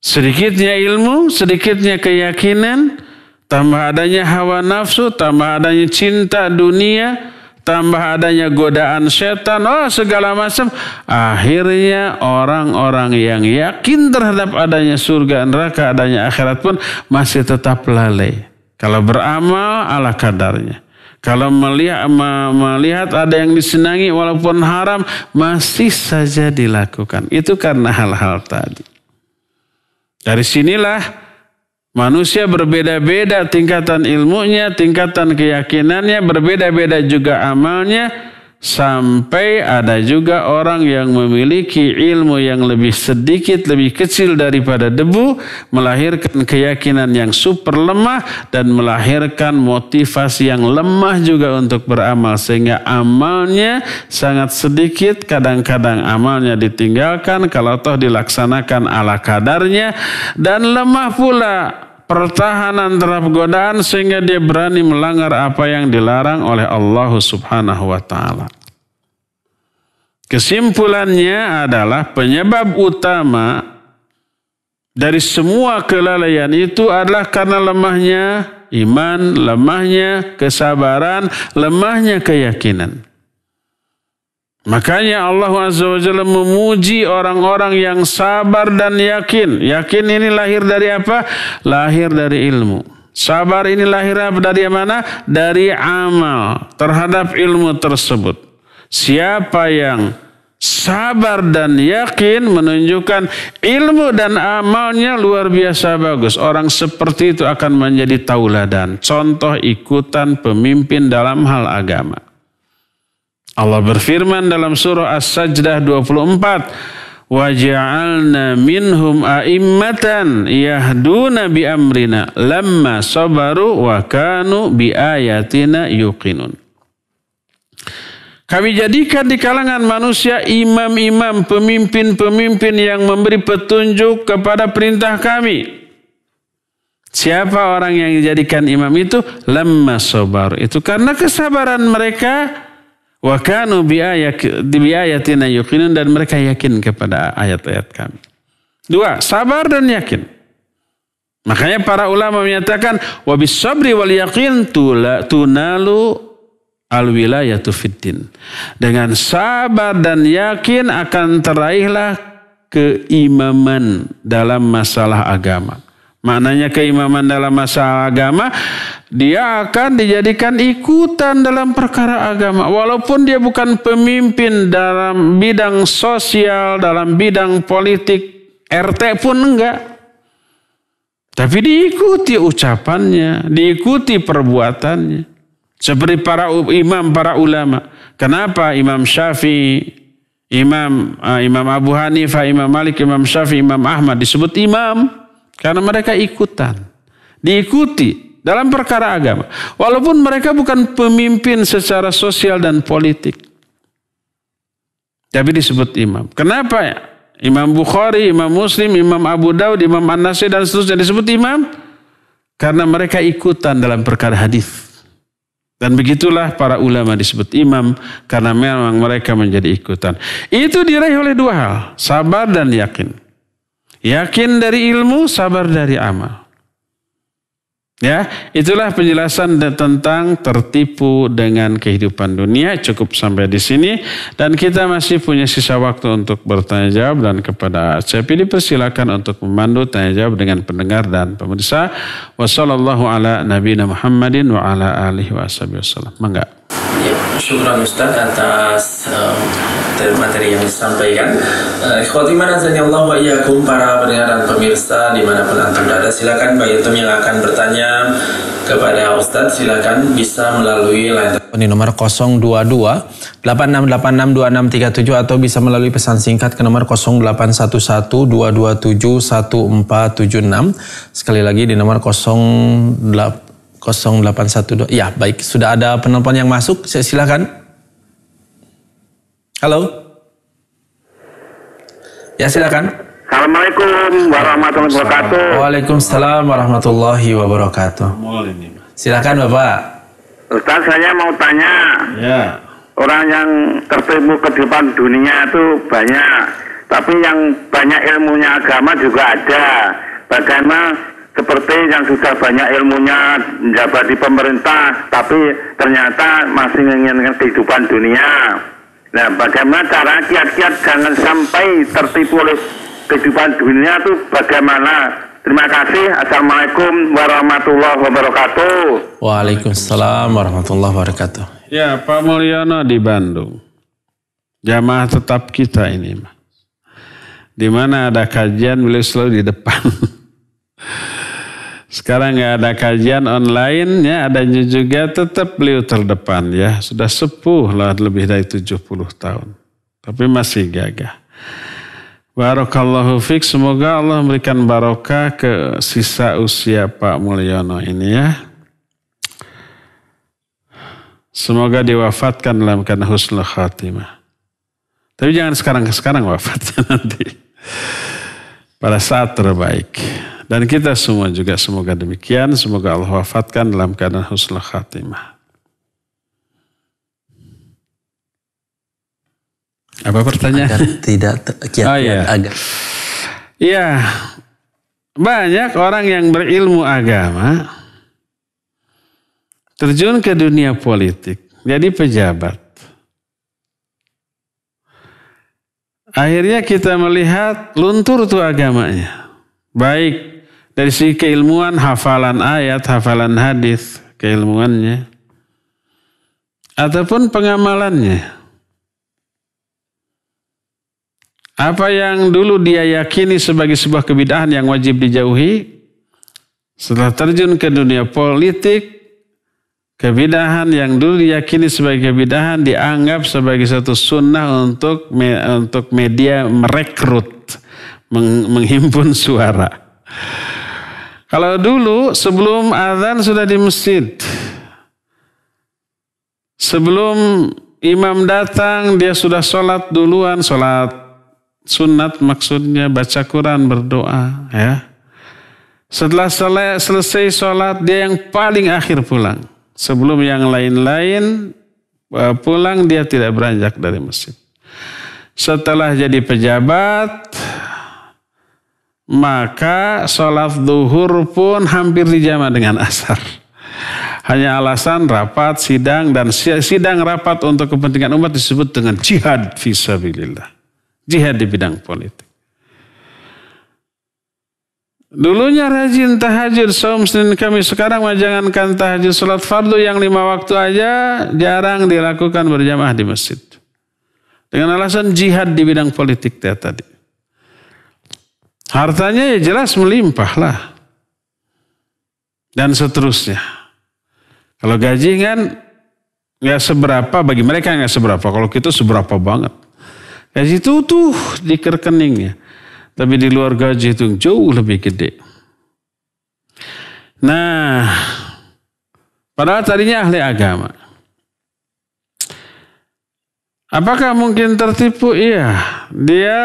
Sedikitnya ilmu, sedikitnya keyakinan, tambah adanya hawa nafsu, tambah adanya cinta dunia, tambah adanya godaan setan, oh segala macam. Akhirnya orang-orang yang yakin terhadap adanya surga neraka, adanya akhirat pun masih tetap lalai. Kalau beramal ala kadarnya. Kalau melihat, melihat ada yang disenangi walaupun haram masih saja dilakukan. Itu karena hal-hal tadi. Dari sinilah manusia berbeda-beda tingkatan ilmunya, tingkatan keyakinannya, berbeda-beda juga amalnya sampai ada juga orang yang memiliki ilmu yang lebih sedikit, lebih kecil daripada debu, melahirkan keyakinan yang super lemah dan melahirkan motivasi yang lemah juga untuk beramal sehingga amalnya sangat sedikit, kadang-kadang amalnya ditinggalkan kalau toh dilaksanakan ala kadarnya dan lemah pula pertahanan terhadap godaan sehingga dia berani melanggar apa yang dilarang oleh Allah Subhanahu wa taala. Kesimpulannya adalah penyebab utama dari semua kelalaian itu adalah karena lemahnya iman, lemahnya kesabaran, lemahnya keyakinan. Makanya Allah Azza wa Jalla memuji orang-orang yang sabar dan yakin. Yakin ini lahir dari apa? Lahir dari ilmu. Sabar ini lahir dari mana? Dari amal terhadap ilmu tersebut. Siapa yang sabar dan yakin menunjukkan ilmu dan amalnya luar biasa bagus. Orang seperti itu akan menjadi tauladan, contoh ikutan pemimpin dalam hal agama. Allah berfirman dalam surah As-Sajdah 24, وَجَعَلْنَا مِنْهُمْ أَئِمَّةً a'immatan yahduna bi amrina وَكَانُوا sabaru يُقِنُونَ Kami jadikan di kalangan manusia imam-imam, pemimpin-pemimpin yang memberi petunjuk kepada perintah kami. Siapa orang yang dijadikan imam itu? Lemah sobar. Itu karena kesabaran mereka Wa kanu biayatina yuqinun dan mereka yakin kepada ayat-ayat kami. Dua, sabar dan yakin. Makanya para ulama menyatakan wa sabri wal yaqin tunalu al wilayatu fiddin. Dengan sabar dan yakin akan teraihlah keimaman dalam masalah agama. Maknanya keimaman dalam masa agama dia akan dijadikan ikutan dalam perkara agama walaupun dia bukan pemimpin dalam bidang sosial, dalam bidang politik, RT pun enggak. Tapi diikuti ucapannya, diikuti perbuatannya. Seperti para imam, para ulama. Kenapa Imam Syafi'i, Imam uh, Imam Abu Hanifah, Imam Malik, Imam Syafi'i, Imam Ahmad disebut imam? Karena mereka ikutan. Diikuti dalam perkara agama. Walaupun mereka bukan pemimpin secara sosial dan politik. Tapi disebut imam. Kenapa ya? Imam Bukhari, Imam Muslim, Imam Abu Daud, Imam an dan seterusnya disebut imam karena mereka ikutan dalam perkara hadis. Dan begitulah para ulama disebut imam karena memang mereka menjadi ikutan. Itu diraih oleh dua hal, sabar dan yakin. Yakin dari ilmu, sabar dari amal. Ya, itulah penjelasan tentang tertipu dengan kehidupan dunia. Cukup sampai di sini dan kita masih punya sisa waktu untuk bertanya jawab dan kepada pilih dipersilakan untuk memandu tanya jawab dengan pendengar dan pemirsa. Wassalamu'alaikum ala nabiyina Muhammadin wa ala alihi Mangga. Ya, Ustaz atas dari materi yang disampaikan. Uh, eh, Khotiman Allah wa iyyakum para pendengar dan pemirsa dimanapun antum berada silakan bagi antum yang akan bertanya kepada Ustadz silakan bisa melalui line telepon di nomor 022 8686 atau bisa melalui pesan singkat ke nomor 081122714776 sekali lagi di nomor 08 0812 ya baik sudah ada penelpon yang masuk silakan Halo. Ya silakan. Assalamualaikum warahmatullahi wabarakatuh. Waalaikumsalam warahmatullahi wabarakatuh. Silakan Bapak. Ustaz saya mau tanya. Ya. Orang yang tertipu kehidupan dunia itu banyak, tapi yang banyak ilmunya agama juga ada. Bagaimana seperti yang sudah banyak ilmunya menjabat di pemerintah, tapi ternyata masih menginginkan kehidupan dunia Nah, bagaimana cara kiat-kiat jangan sampai tertipu oleh kehidupan dunia itu bagaimana? Terima kasih. Assalamualaikum warahmatullahi wabarakatuh. Waalaikumsalam warahmatullahi wabarakatuh. Ya, Pak Mulyono di Bandung. Jamaah tetap kita ini, Mas. Di mana ada kajian beliau selalu di depan. Sekarang nggak ada kajian online ya, ada juga tetap beliau terdepan ya. Sudah sepuh lah lebih dari 70 tahun. Tapi masih gagah. Barokallahu fiq, semoga Allah memberikan barokah ke sisa usia Pak Mulyono ini ya. Semoga diwafatkan dalam karena husnul khatimah. Tapi jangan sekarang-sekarang wafatnya nanti. Pada saat terbaik. Dan kita semua juga semoga demikian. Semoga Allah wafatkan dalam keadaan husnul khatimah. Apa pertanyaan? Agar tidak kiat oh, iya. agar. Iya. Banyak orang yang berilmu agama terjun ke dunia politik, jadi pejabat. Akhirnya kita melihat luntur tuh agamanya. Baik dari segi keilmuan, hafalan ayat, hafalan hadis, keilmuannya. Ataupun pengamalannya. Apa yang dulu dia yakini sebagai sebuah kebidahan yang wajib dijauhi, setelah terjun ke dunia politik, Kebidahan yang dulu diyakini sebagai kebidahan dianggap sebagai satu sunnah untuk me, untuk media merekrut, meng, menghimpun suara. Kalau dulu sebelum azan sudah di masjid. Sebelum imam datang dia sudah sholat duluan, sholat sunat maksudnya baca Quran berdoa ya. Setelah selesai sholat dia yang paling akhir pulang. Sebelum yang lain-lain e, pulang dia tidak beranjak dari masjid. Setelah jadi pejabat, maka sholat duhur pun hampir dijama dengan asar. Hanya alasan rapat, sidang, dan sidang rapat untuk kepentingan umat disebut dengan jihad visabilillah. Jihad di bidang politik. Dulunya rajin tahajud, saum Senin kami sekarang mah tahajud sholat fardu yang lima waktu aja jarang dilakukan berjamaah di masjid. Dengan alasan jihad di bidang politik tadi. Hartanya ya jelas melimpah lah Dan seterusnya. Kalau gaji kan nggak seberapa bagi mereka nggak seberapa. Kalau kita seberapa banget. Gaji itu tuh di kerkeningnya. Tapi di luar gaji itu jauh lebih gede. Nah, padahal tadinya ahli agama. Apakah mungkin tertipu? Iya, dia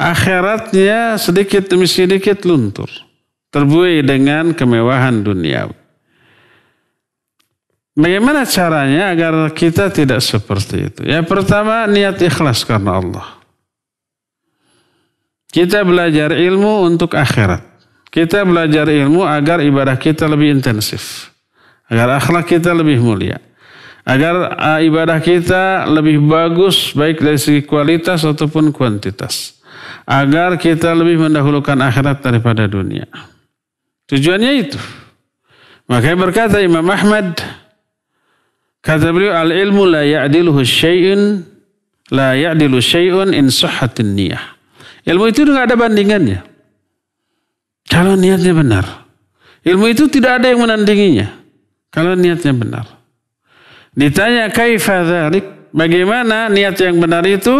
Akhiratnya sedikit demi sedikit luntur. Terbuai dengan kemewahan duniawi. Bagaimana caranya agar kita tidak seperti itu? Ya pertama niat ikhlas karena Allah. Kita belajar ilmu untuk akhirat. Kita belajar ilmu agar ibadah kita lebih intensif. Agar akhlak kita lebih mulia. Agar ah, ibadah kita lebih bagus baik dari segi kualitas ataupun kuantitas agar kita lebih mendahulukan akhirat daripada dunia. Tujuannya itu. Makanya berkata Imam Ahmad, kata beliau, al-ilmu la ya'diluhu syai'un, la ya'dilu syai'un in suhatin niyah. Ilmu itu tidak ada bandingannya. Kalau niatnya benar. Ilmu itu tidak ada yang menandinginya. Kalau niatnya benar. Ditanya kaifa dhalik, bagaimana niat yang benar itu?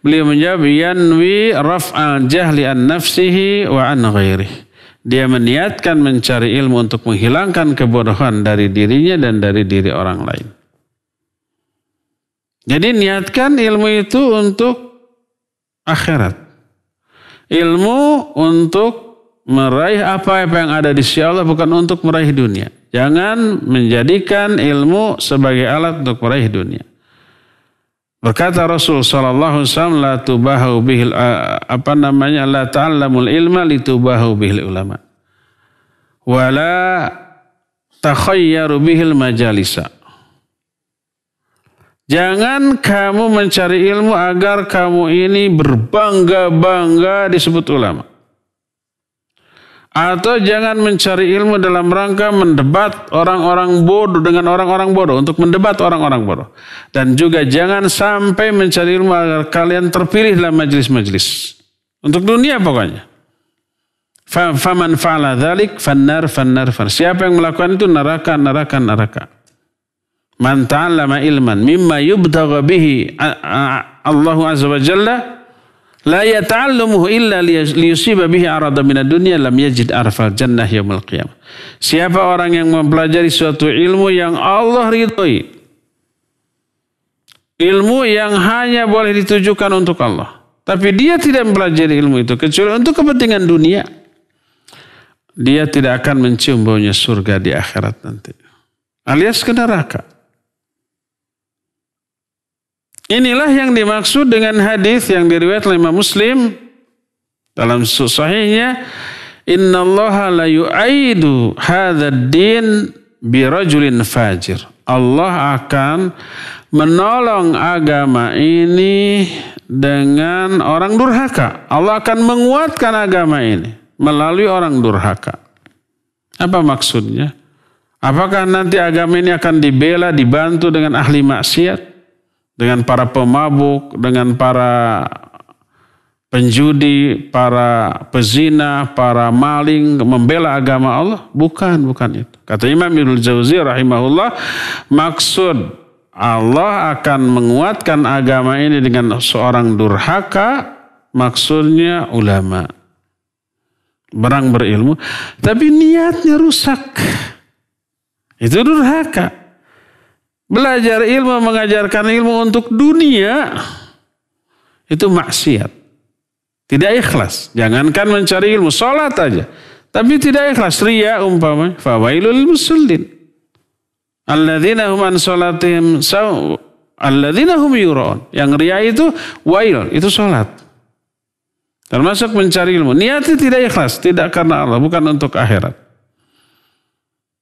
Beliau menjawab yanwi raf'al jahli an nafsihi wa an ghairihi. Dia meniatkan mencari ilmu untuk menghilangkan kebodohan dari dirinya dan dari diri orang lain. Jadi niatkan ilmu itu untuk akhirat. Ilmu untuk meraih apa-apa yang ada di sisi Allah bukan untuk meraih dunia. Jangan menjadikan ilmu sebagai alat untuk meraih dunia. Berkata Rasul sallallahu alaihi wasallam la tubahu bihil apa namanya la ta'allamul ilma litubahu bihil ulama. Wala takhayyaru bihil majalisa. Jangan kamu mencari ilmu agar kamu ini berbangga-bangga disebut ulama. Atau jangan mencari ilmu dalam rangka mendebat orang-orang bodoh dengan orang-orang bodoh. Untuk mendebat orang-orang bodoh. Dan juga jangan sampai mencari ilmu agar kalian terpilih dalam majelis-majelis. Untuk dunia pokoknya. Faman fa'ala dhalik fannar fannar fannar. Siapa yang melakukan itu neraka, neraka, neraka. Man ta'allama ilman mimma yubtagha bihi Allahu Azza wa Jalla La yata'allamuhu illa liyusiba bihi arada minad dunya lam yajid arfal jannah yaumul qiyamah. Siapa orang yang mempelajari suatu ilmu yang Allah ridhoi. Ilmu yang hanya boleh ditujukan untuk Allah. Tapi dia tidak mempelajari ilmu itu kecuali untuk kepentingan dunia. Dia tidak akan mencium baunya surga di akhirat nanti. Alias ke neraka. Inilah yang dimaksud dengan hadis yang diriwayat oleh Imam Muslim dalam sahihnya Inna Allah la yu'aidu hadzal din rajulin fajir. Allah akan menolong agama ini dengan orang durhaka. Allah akan menguatkan agama ini melalui orang durhaka. Apa maksudnya? Apakah nanti agama ini akan dibela, dibantu dengan ahli maksiat? dengan para pemabuk, dengan para penjudi, para pezina, para maling, membela agama Allah? Bukan, bukan itu. Kata Imam Ibnu Jauzi rahimahullah, maksud Allah akan menguatkan agama ini dengan seorang durhaka, maksudnya ulama. Berang berilmu, tapi niatnya rusak. Itu durhaka. Belajar ilmu, mengajarkan ilmu untuk dunia itu maksiat. Tidak ikhlas. Jangankan mencari ilmu, sholat aja. Tapi tidak ikhlas. Ria umpama, Fawailul musullin. Alladzina hum an sholatihim Alladzina hum yuron. Yang riya itu wail. Itu sholat. Termasuk mencari ilmu. Niatnya tidak ikhlas. Tidak karena Allah. Bukan untuk akhirat.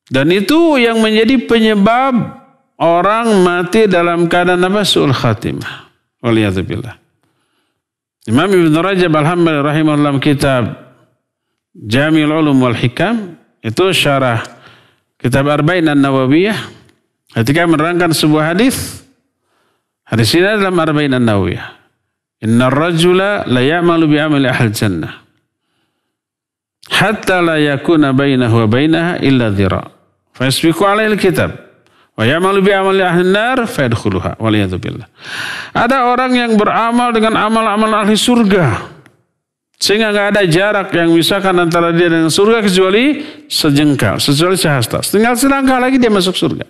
Dan itu yang menjadi penyebab orang mati dalam keadaan apa? Su'ul khatimah. Waliyahzubillah. Imam Ibn Rajab Al-Hambali rahimahullah kitab Jamil Ulum wal Hikam itu syarah kitab Arba'in An-Nawawiyah ketika menerangkan sebuah hadis hadis ini dalam Arba'in An-Nawawiyah Inna rajula la ya'malu bi'amali ahli jannah hatta la yakuna bainahu wa bainaha illa dhira. Fasbiqu alaihi kitab ada orang yang beramal dengan amal-amal ahli surga. Sehingga nggak ada jarak yang misalkan antara dia dengan surga kecuali sejengkal, kecuali sehasta. Tinggal selangkah lagi dia masuk surga.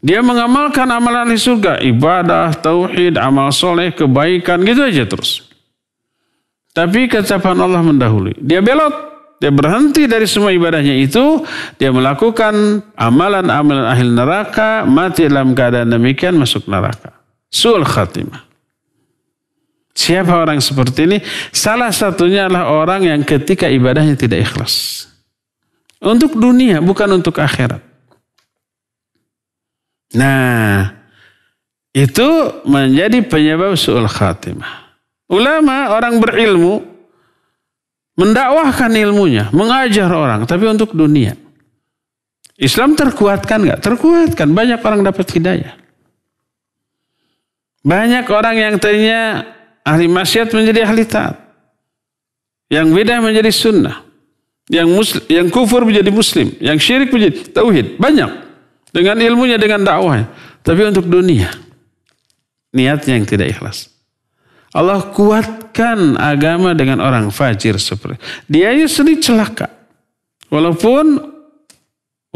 Dia mengamalkan amalan ahli surga, ibadah, tauhid, amal soleh, kebaikan, gitu aja terus. Tapi kecapan Allah mendahului. Dia belot, dia berhenti dari semua ibadahnya itu, dia melakukan amalan-amalan ahli neraka, mati dalam keadaan demikian masuk neraka. Sul khatimah. Siapa orang seperti ini? Salah satunya adalah orang yang ketika ibadahnya tidak ikhlas. Untuk dunia, bukan untuk akhirat. Nah, itu menjadi penyebab su'ul khatimah. Ulama, orang berilmu, Mendakwahkan ilmunya, mengajar orang, tapi untuk dunia. Islam terkuatkan nggak? Terkuatkan. Banyak orang dapat hidayah. Banyak orang yang tadinya ahli maksiat menjadi ahli taat. Yang bidah menjadi sunnah. Yang muslim, yang kufur menjadi muslim, yang syirik menjadi tauhid. Banyak dengan ilmunya, dengan dakwahnya. Tapi untuk dunia, niatnya yang tidak ikhlas. Allah kuatkan agama dengan orang fajir seperti dia sendiri celaka. Walaupun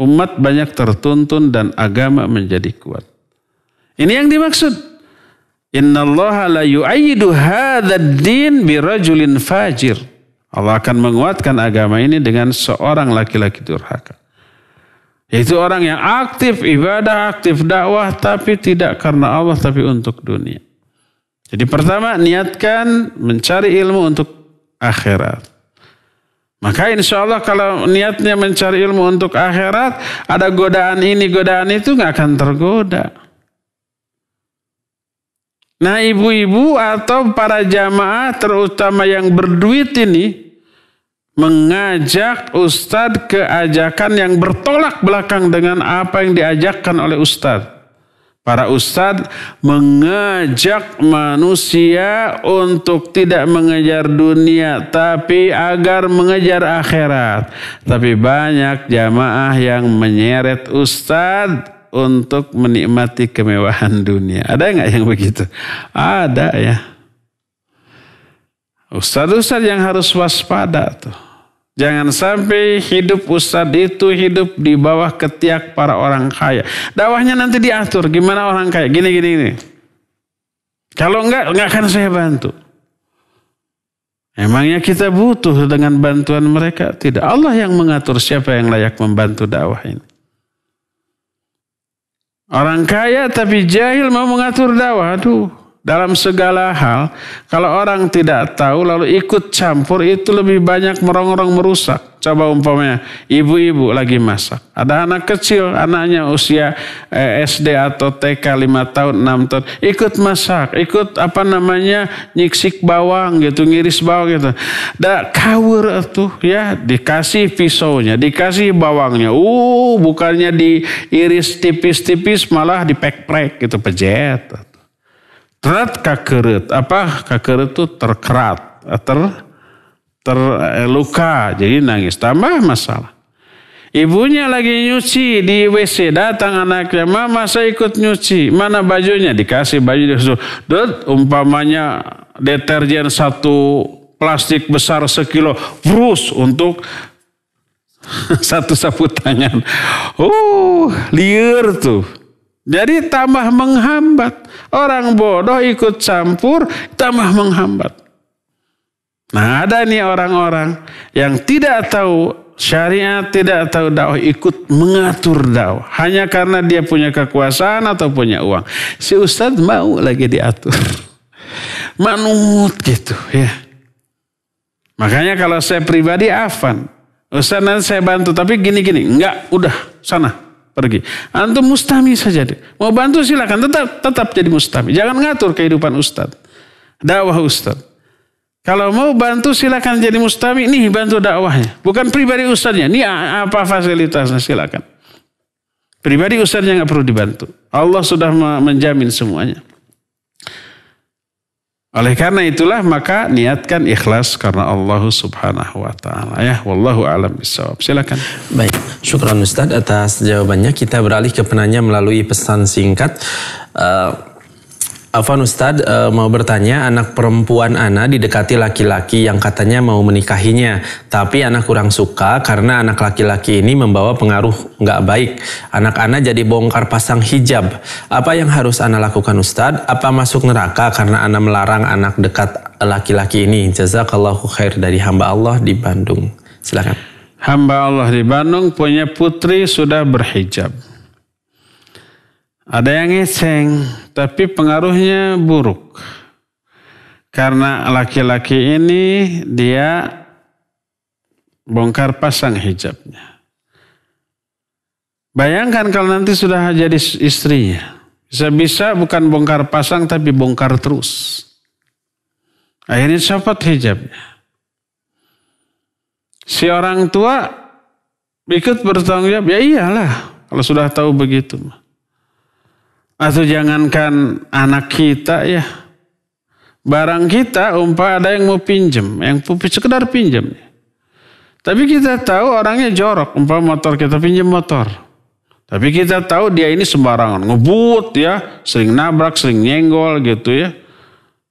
umat banyak tertuntun dan agama menjadi kuat. Ini yang dimaksud. Inna Allah la yu'ayidu din birajulin fajir. Allah akan menguatkan agama ini dengan seorang laki-laki durhaka. Yaitu orang yang aktif ibadah, aktif dakwah tapi tidak karena Allah tapi untuk dunia. Jadi pertama niatkan mencari ilmu untuk akhirat. Maka insya Allah kalau niatnya mencari ilmu untuk akhirat, ada godaan ini, godaan itu nggak akan tergoda. Nah ibu-ibu atau para jamaah terutama yang berduit ini, mengajak ustadz ke ajakan yang bertolak belakang dengan apa yang diajakkan oleh ustadz. Para ustadz mengajak manusia untuk tidak mengejar dunia, tapi agar mengejar akhirat. Tapi banyak jamaah yang menyeret ustadz untuk menikmati kemewahan dunia. Ada nggak yang begitu? Ada ya. Ustadz-ustadz yang harus waspada tuh. Jangan sampai hidup ustadz itu hidup di bawah ketiak para orang kaya. Dakwahnya nanti diatur. Gimana orang kaya? Gini, gini, gini. Kalau enggak, enggak akan saya bantu. Emangnya kita butuh dengan bantuan mereka? Tidak. Allah yang mengatur siapa yang layak membantu dakwah ini. Orang kaya tapi jahil mau mengatur dakwah. Aduh, dalam segala hal, kalau orang tidak tahu lalu ikut campur itu lebih banyak merongrong merusak. Coba umpamanya ibu-ibu lagi masak. Ada anak kecil, anaknya usia eh, SD atau TK 5 tahun, 6 tahun. Ikut masak, ikut apa namanya nyiksik bawang gitu, ngiris bawang gitu. Da, kawur tuh ya, dikasih pisaunya, dikasih bawangnya. Uh, bukannya diiris tipis-tipis malah dipek-prek gitu, pejet terat kakeret. Apa kakeret itu terkerat. Ter, ter luka Jadi nangis. Tambah masalah. Ibunya lagi nyuci di WC. Datang anaknya. Mama saya ikut nyuci. Mana bajunya? Dikasih baju. Disuruh. dot umpamanya deterjen satu plastik besar sekilo. Brus untuk satu sapu tangan. Uh, liur tuh. Jadi tambah menghambat. Orang bodoh ikut campur, tambah menghambat. Nah ada nih orang-orang yang tidak tahu syariat, tidak tahu dakwah, ikut mengatur dakwah. Hanya karena dia punya kekuasaan atau punya uang. Si Ustadz mau lagi diatur. Manut gitu ya. Makanya kalau saya pribadi afan. Ustaz nanti saya bantu, tapi gini-gini. Enggak, udah sana pergi. Antum mustami saja deh. Mau bantu silakan tetap tetap jadi mustami. Jangan ngatur kehidupan ustaz. Dakwah ustaz. Kalau mau bantu silakan jadi mustami. Nih bantu dakwahnya. Bukan pribadi ustaznya. ini apa fasilitasnya silakan. Pribadi ustaznya nggak perlu dibantu. Allah sudah menjamin semuanya. Oleh karena itulah maka niatkan ikhlas karena Allah Subhanahu wa taala ya. Wallahu alam bisawab. Silakan. Baik, syukran Ustaz atas jawabannya. Kita beralih ke penanya melalui pesan singkat. Uh, Afan Ustad e, eh, mau bertanya, anak perempuan Ana didekati laki-laki yang katanya mau menikahinya. Tapi anak kurang suka karena anak laki-laki ini membawa pengaruh nggak baik. Anak Ana jadi bongkar pasang hijab. Apa yang harus Ana lakukan Ustad? Apa masuk neraka karena Ana melarang anak dekat laki-laki ini? Jazakallahu khair dari hamba Allah di Bandung. Silakan. Hamba Allah di Bandung punya putri sudah berhijab ada yang ngeseng, tapi pengaruhnya buruk. Karena laki-laki ini dia bongkar pasang hijabnya. Bayangkan kalau nanti sudah jadi istrinya. Bisa-bisa bukan bongkar pasang tapi bongkar terus. Akhirnya copot hijabnya. Si orang tua ikut bertanggung jawab. Ya iyalah kalau sudah tahu begitu mah. Atau jangankan anak kita ya. Barang kita umpah ada yang mau pinjam Yang sekedar pinjam. Tapi kita tahu orangnya jorok. Umpah motor kita pinjam motor. Tapi kita tahu dia ini sembarangan. Ngebut ya. Sering nabrak, sering nyenggol gitu ya.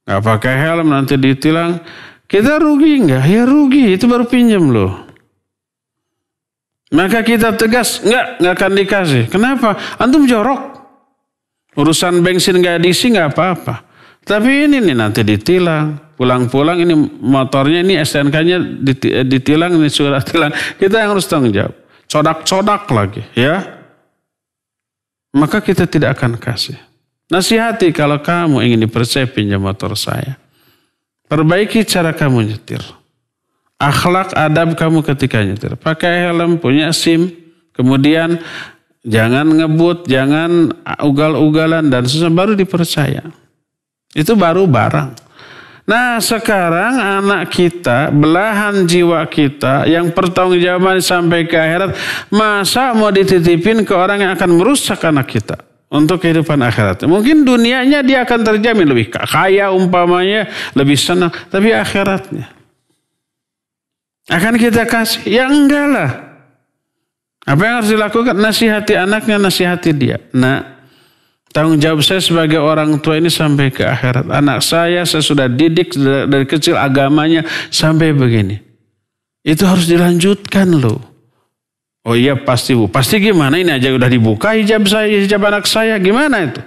Gak pakai helm nanti ditilang. Kita rugi enggak? Ya rugi, itu baru pinjam loh. Maka kita tegas, enggak, enggak akan dikasih. Kenapa? Antum jorok. Urusan bensin gak diisi nggak apa-apa. Tapi ini nih nanti ditilang. Pulang-pulang ini motornya ini STNK-nya eh, ditilang, ini surat tilang. Kita yang harus tanggung jawab. Codak-codak lagi ya. Maka kita tidak akan kasih. Nasihati kalau kamu ingin dipercaya pinjam motor saya. Perbaiki cara kamu nyetir. Akhlak adab kamu ketika nyetir. Pakai helm, punya SIM. Kemudian Jangan ngebut, jangan ugal-ugalan dan susah baru dipercaya. Itu baru barang. Nah sekarang anak kita, belahan jiwa kita yang pertanggungjawaban sampai ke akhirat, masa mau dititipin ke orang yang akan merusak anak kita untuk kehidupan akhirat. Mungkin dunianya dia akan terjamin lebih kaya umpamanya, lebih senang, tapi akhiratnya akan kita kasih. Ya enggak lah. Apa yang harus dilakukan? Nasihati anaknya, nasihati dia. Nah, tanggung jawab saya sebagai orang tua ini sampai ke akhirat. Anak saya, saya sudah didik dari kecil agamanya sampai begini. Itu harus dilanjutkan loh. Oh iya pasti bu, pasti gimana ini aja udah dibuka hijab saya, hijab anak saya, gimana itu?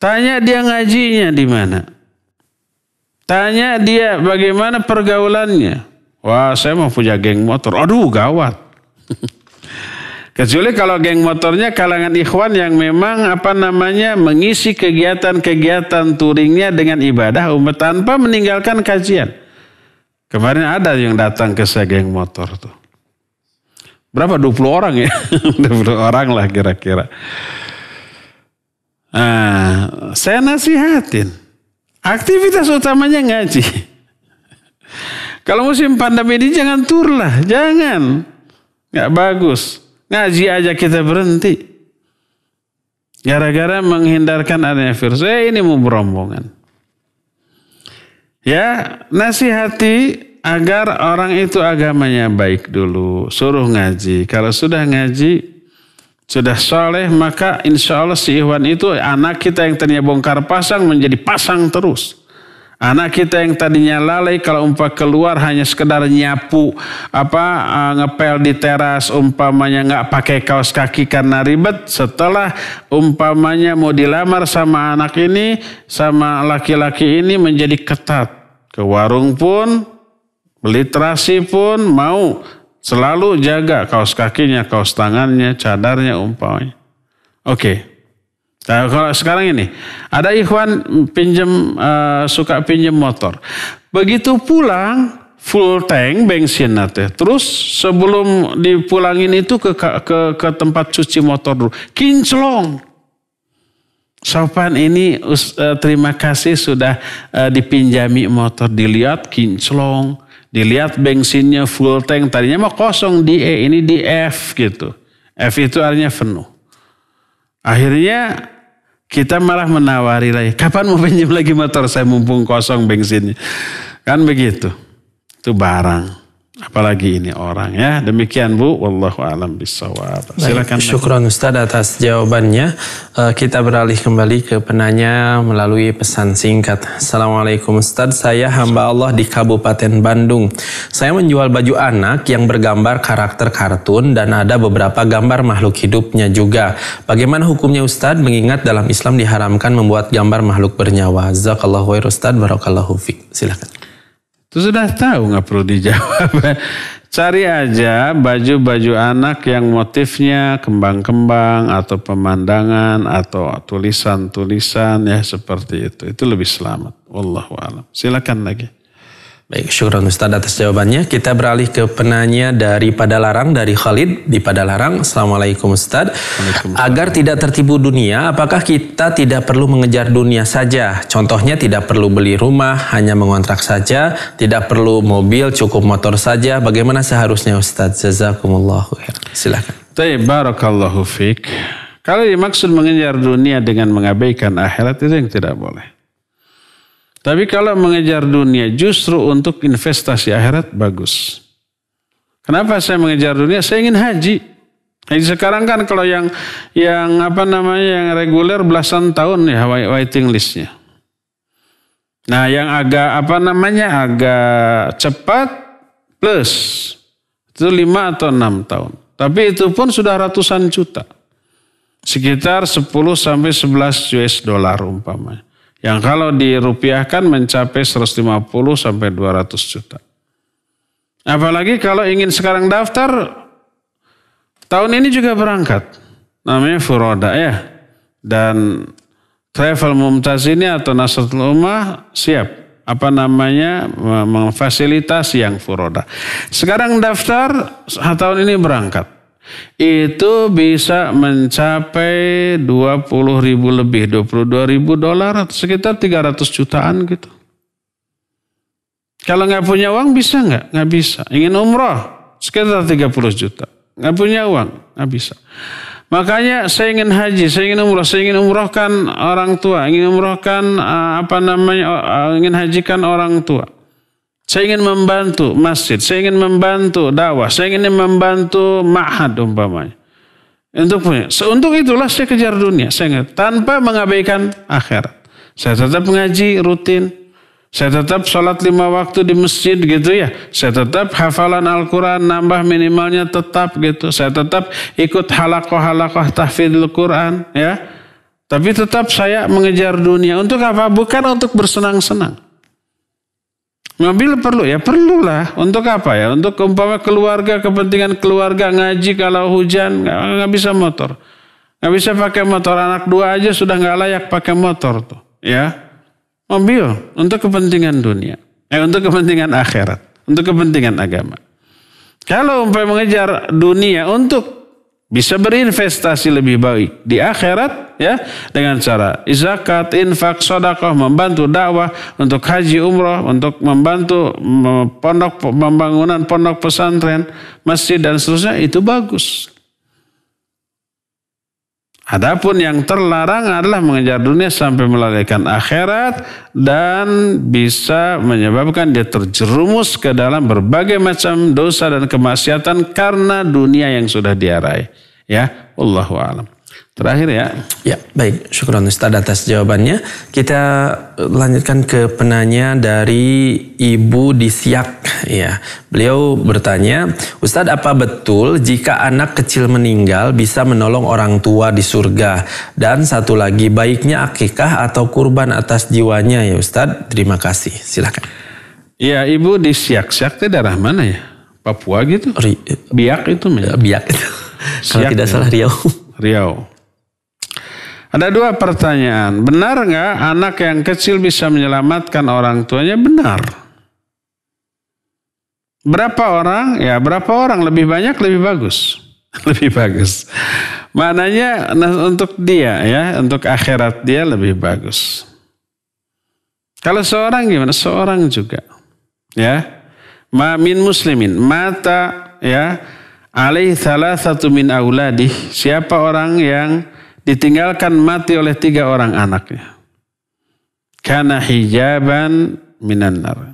Tanya dia ngajinya di mana. Tanya dia bagaimana pergaulannya. Wah saya mau punya geng motor. Aduh gawat. Kecuali kalau geng motornya kalangan ikhwan yang memang apa namanya mengisi kegiatan-kegiatan touringnya dengan ibadah umat tanpa meninggalkan kajian. Kemarin ada yang datang ke saya geng motor tuh. Berapa? 20 orang ya? 20 orang lah kira-kira. Nah, saya nasihatin. Aktivitas utamanya ngaji. Kalau musim pandemi ini jangan tur lah. Jangan. Nggak bagus. Ngaji aja kita berhenti. Gara-gara menghindarkan adanya virus. Eh ini mau berombongan. Ya nasihati agar orang itu agamanya baik dulu. Suruh ngaji. Kalau sudah ngaji, sudah soleh, maka insya Allah si Iwan itu anak kita yang tadinya bongkar pasang menjadi pasang terus. Anak kita yang tadinya lalai kalau umpa keluar hanya sekedar nyapu, apa eh, ngepel di teras umpamanya nggak pakai kaos kaki karena ribet. Setelah umpamanya mau dilamar sama anak ini, sama laki-laki ini menjadi ketat. Ke warung pun, beli terasi pun mau selalu jaga kaos kakinya, kaos tangannya, cadarnya umpamanya. Oke. Okay. Nah, kalau sekarang ini ada ikhwan pinjam uh, eh, suka pinjam motor. Begitu pulang full tank bensin nanti. Terus sebelum dipulangin itu ke ke, ke tempat cuci motor dulu. Kinclong. Sopan ini uh, terima kasih sudah uh, dipinjami motor dilihat kinclong, dilihat bensinnya full tank. Tadinya mah kosong di E, ini di F gitu. F itu artinya penuh. Akhirnya kita malah menawari lagi. Kapan mau pinjam lagi motor saya mumpung kosong bensinnya. Kan begitu. Itu barang. Apalagi ini orang ya. Demikian Bu, wallahu alam bisawab. Silakan. Syukran Ustaz atas jawabannya. Eh, kita beralih kembali ke penanya melalui pesan singkat. Assalamualaikum Ustaz, saya hamba Allah di Kabupaten Bandung. Saya menjual baju anak yang bergambar karakter kartun dan ada beberapa gambar makhluk hidupnya juga. Bagaimana hukumnya Ustaz mengingat dalam Islam diharamkan membuat gambar makhluk bernyawa? Zakallahu khair Ustaz, barakallahu fiik. Silakan sudah tahu nggak perlu dijawab. Cari aja baju-baju anak yang motifnya kembang-kembang atau pemandangan atau tulisan-tulisan ya seperti itu. Itu lebih selamat. Wallahu alam. Silakan lagi. Baik, syukur Ustaz atas jawabannya. Kita beralih ke penanya dari Padalarang, dari Khalid di Padalarang. Assalamualaikum Ustaz. Agar tidak tertipu dunia, apakah kita tidak perlu mengejar dunia saja? Contohnya tidak perlu beli rumah, hanya mengontrak saja. Tidak perlu mobil, cukup motor saja. Bagaimana seharusnya Ustaz? Jazakumullah khair. Silakan. Baik, barakallahu fiqh. Kalau dimaksud mengejar dunia dengan mengabaikan akhirat itu yang tidak boleh. Tapi kalau mengejar dunia justru untuk investasi akhirat bagus. Kenapa saya mengejar dunia? Saya ingin haji. Haji sekarang kan kalau yang yang apa namanya yang reguler belasan tahun ya waiting listnya. Nah yang agak apa namanya agak cepat plus itu lima atau enam tahun. Tapi itu pun sudah ratusan juta. Sekitar 10 sampai 11 US dollar umpamanya yang kalau dirupiahkan mencapai 150 sampai 200 juta. Apalagi kalau ingin sekarang daftar, tahun ini juga berangkat. Namanya Furoda ya. Dan Travel Mumtaz ini atau nasrul Ummah siap. Apa namanya, memfasilitasi yang Furoda. Sekarang daftar, tahun ini berangkat itu bisa mencapai 20 ribu lebih, 22 ribu dolar, sekitar 300 jutaan gitu. Kalau nggak punya uang bisa nggak? Nggak bisa. Ingin umroh sekitar 30 juta. Nggak punya uang, nggak bisa. Makanya saya ingin haji, saya ingin umroh, saya ingin umrohkan orang tua, ingin umrohkan eh, apa namanya, eh, ingin hajikan orang tua. Saya ingin membantu masjid, saya ingin membantu dakwah, saya ingin membantu ma'had umpamanya. Untuk punya. Seuntuk itulah saya kejar dunia, saya ingat, tanpa mengabaikan akhirat. Saya tetap ngaji rutin, saya tetap sholat lima waktu di masjid gitu ya. Saya tetap hafalan Al-Quran nambah minimalnya tetap gitu. Saya tetap ikut halakoh-halakoh tahfidul Quran ya. Tapi tetap saya mengejar dunia. Untuk apa? Bukan untuk bersenang-senang. Mobil nah, perlu ya, perlulah. Untuk apa ya? Untuk umpama keluarga, kepentingan keluarga ngaji kalau hujan nggak bisa motor, nggak bisa pakai motor. Anak dua aja sudah nggak layak pakai motor tuh, ya. Mobil untuk kepentingan dunia, eh untuk kepentingan akhirat, untuk kepentingan agama. Kalau umpama mengejar dunia untuk bisa berinvestasi lebih baik di akhirat ya dengan cara zakat, infak, sodakoh, membantu dakwah untuk haji umroh, untuk membantu pondok pembangunan pondok pesantren, masjid dan seterusnya itu bagus. Adapun yang terlarang adalah mengejar dunia sampai melalaikan akhirat dan bisa menyebabkan dia terjerumus ke dalam berbagai macam dosa dan kemaksiatan karena dunia yang sudah diarai, Ya, Allahu a'lam. Terakhir ya. Ya, baik. Syukur Ustaz atas jawabannya. Kita lanjutkan ke penanya dari Ibu Disiak. Ya, beliau bertanya, Ustadz apa betul jika anak kecil meninggal bisa menolong orang tua di surga? Dan satu lagi, baiknya akikah atau kurban atas jiwanya ya Ustadz? Terima kasih. Silakan. Ya, Ibu Disiak-siak itu daerah mana ya? Papua gitu? Biak itu. biak itu. Kalau tidak ya. salah Riau. Riau. Ada dua pertanyaan. Benar nggak anak yang kecil bisa menyelamatkan orang tuanya? Benar. Berapa orang? Ya berapa orang? Lebih banyak lebih bagus. Lebih bagus. Maknanya nah, untuk dia ya, untuk akhirat dia lebih bagus. Kalau seorang gimana? Seorang juga. Ya. Ma min muslimin. Mata ya. Alaih salah satu min auladih. Siapa orang yang ditinggalkan mati oleh tiga orang anaknya. Karena hijaban minanar.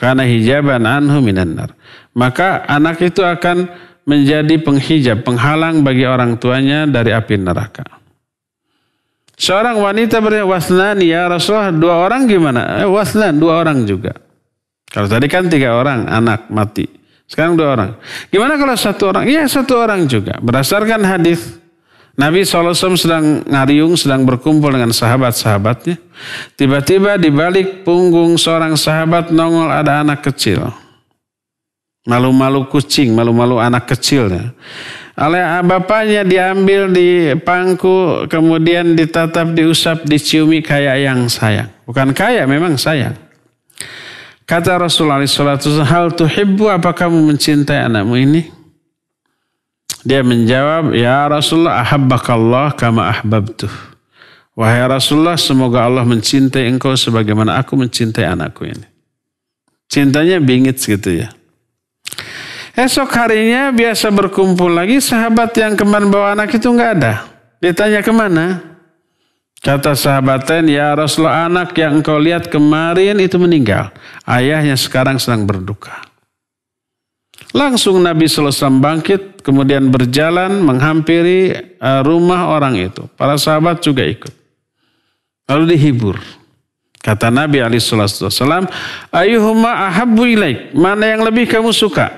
Karena hijaban anhu minanar. Maka anak itu akan menjadi penghijab, penghalang bagi orang tuanya dari api neraka. Seorang wanita bernama wasnani ya Rasulullah, dua orang gimana? Eh, wasnan, dua orang juga. Kalau tadi kan tiga orang, anak mati. Sekarang dua orang. Gimana kalau satu orang? Iya satu orang juga. Berdasarkan hadis Nabi SAW sedang ngariung, sedang berkumpul dengan sahabat-sahabatnya. Tiba-tiba di balik punggung seorang sahabat nongol ada anak kecil. Malu-malu kucing, malu-malu anak kecilnya. Oleh bapaknya diambil di pangku, kemudian ditatap, diusap, diciumi kayak yang sayang. Bukan kayak, memang sayang. Kata Rasulullah SAW, Hal tuhibbu, apa kamu mencintai anakmu ini? Dia menjawab, Ya Rasulullah ahabbakallah kama ahbabtuh. Wahai Rasulullah, semoga Allah mencintai engkau sebagaimana aku mencintai anakku ini. Cintanya bingit gitu ya. Esok harinya biasa berkumpul lagi, sahabat yang kemarin bawa anak itu nggak ada. Ditanya kemana? Kata sahabatnya, ya Rasulullah anak yang engkau lihat kemarin itu meninggal. Ayahnya sekarang sedang berduka. Langsung Nabi SAW bangkit, kemudian berjalan menghampiri eh, rumah orang itu. Para sahabat juga ikut. Lalu dihibur. Kata Nabi Ali SAW, Ayuhuma ahabu ilaik, mana yang lebih kamu suka?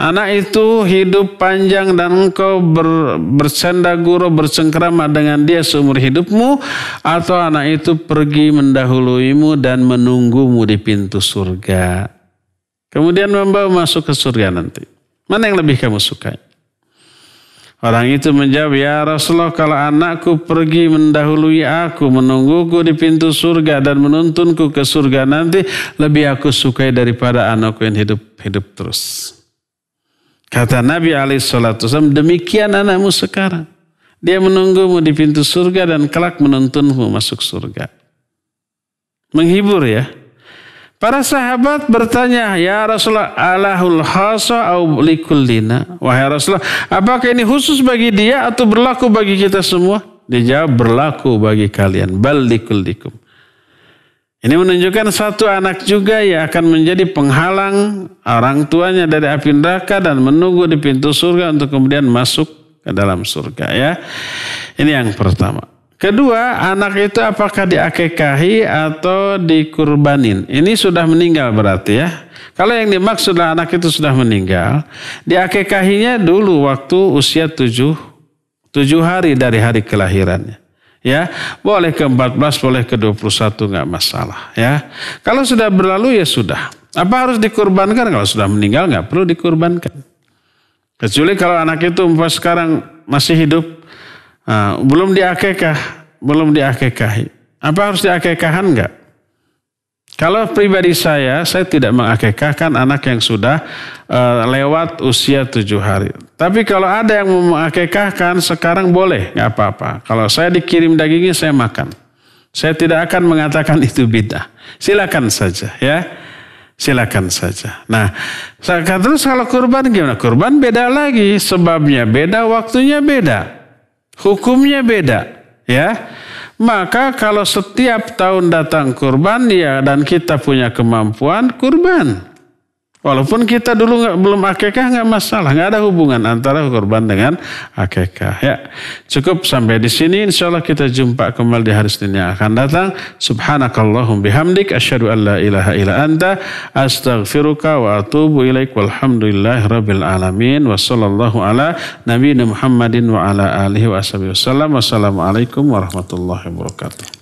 Anak itu hidup panjang dan engkau ber, bersenda guru bersengkrama dengan dia seumur hidupmu atau anak itu pergi mendahuluimu dan menunggumu di pintu surga. Kemudian membawa masuk ke surga nanti. Mana yang lebih kamu sukai? Orang itu menjawab, Ya Rasulullah, kalau anakku pergi mendahului aku, menungguku di pintu surga dan menuntunku ke surga nanti, lebih aku sukai daripada anakku yang hidup-hidup terus. Kata Nabi Ali SAW, demikian anakmu sekarang. Dia menunggumu di pintu surga dan kelak menuntunmu masuk surga. Menghibur ya. Para sahabat bertanya, "Ya Rasulullah, alahul khasa au likullina?" Wahai Rasulullah, apakah ini khusus bagi dia atau berlaku bagi kita semua? Dijawab berlaku bagi kalian, bal likullikum. Ini menunjukkan satu anak juga yang akan menjadi penghalang orang tuanya dari api neraka dan menunggu di pintu surga untuk kemudian masuk ke dalam surga ya. Ini yang pertama. Kedua, anak itu apakah diakekahi atau dikurbanin? Ini sudah meninggal berarti ya. Kalau yang dimaksud anak itu sudah meninggal, diakekahinya dulu waktu usia tujuh, tujuh hari dari hari kelahirannya. Ya, boleh ke-14, boleh ke-21 nggak masalah ya. Kalau sudah berlalu ya sudah. Apa harus dikurbankan? Kalau sudah meninggal nggak perlu dikurbankan. Kecuali kalau anak itu sekarang masih hidup, Ah, belum diakekah, belum diakekahi. Apa harus diakekahan enggak? Kalau pribadi saya, saya tidak mengakekahkan anak yang sudah eh, lewat usia tujuh hari. Tapi kalau ada yang mau mengakekahkan, sekarang boleh, nggak apa-apa. Kalau saya dikirim dagingnya, saya makan. Saya tidak akan mengatakan itu beda Silakan saja, ya. Silakan saja. Nah, saya terus kalau kurban gimana? Kurban beda lagi, sebabnya beda, waktunya beda. Hukumnya beda, ya. Maka kalau setiap tahun datang kurban ya dan kita punya kemampuan kurban. Walaupun kita dulu nggak belum akekah nggak masalah, nggak ada hubungan antara korban dengan akekah. Ya, cukup sampai di sini. Insya Allah kita jumpa kembali di hari Senin yang akan datang. Subhanakallahum bihamdik. Asyhadu allah ilaha illa anta. Astaghfiruka wa atubu ilaiq. Walhamdulillahi rabbil alamin. Wassallallahu ala Nabi Muhammadin wa ala alihi wa ashabihi Wassalamualaikum warahmatullahi wabarakatuh.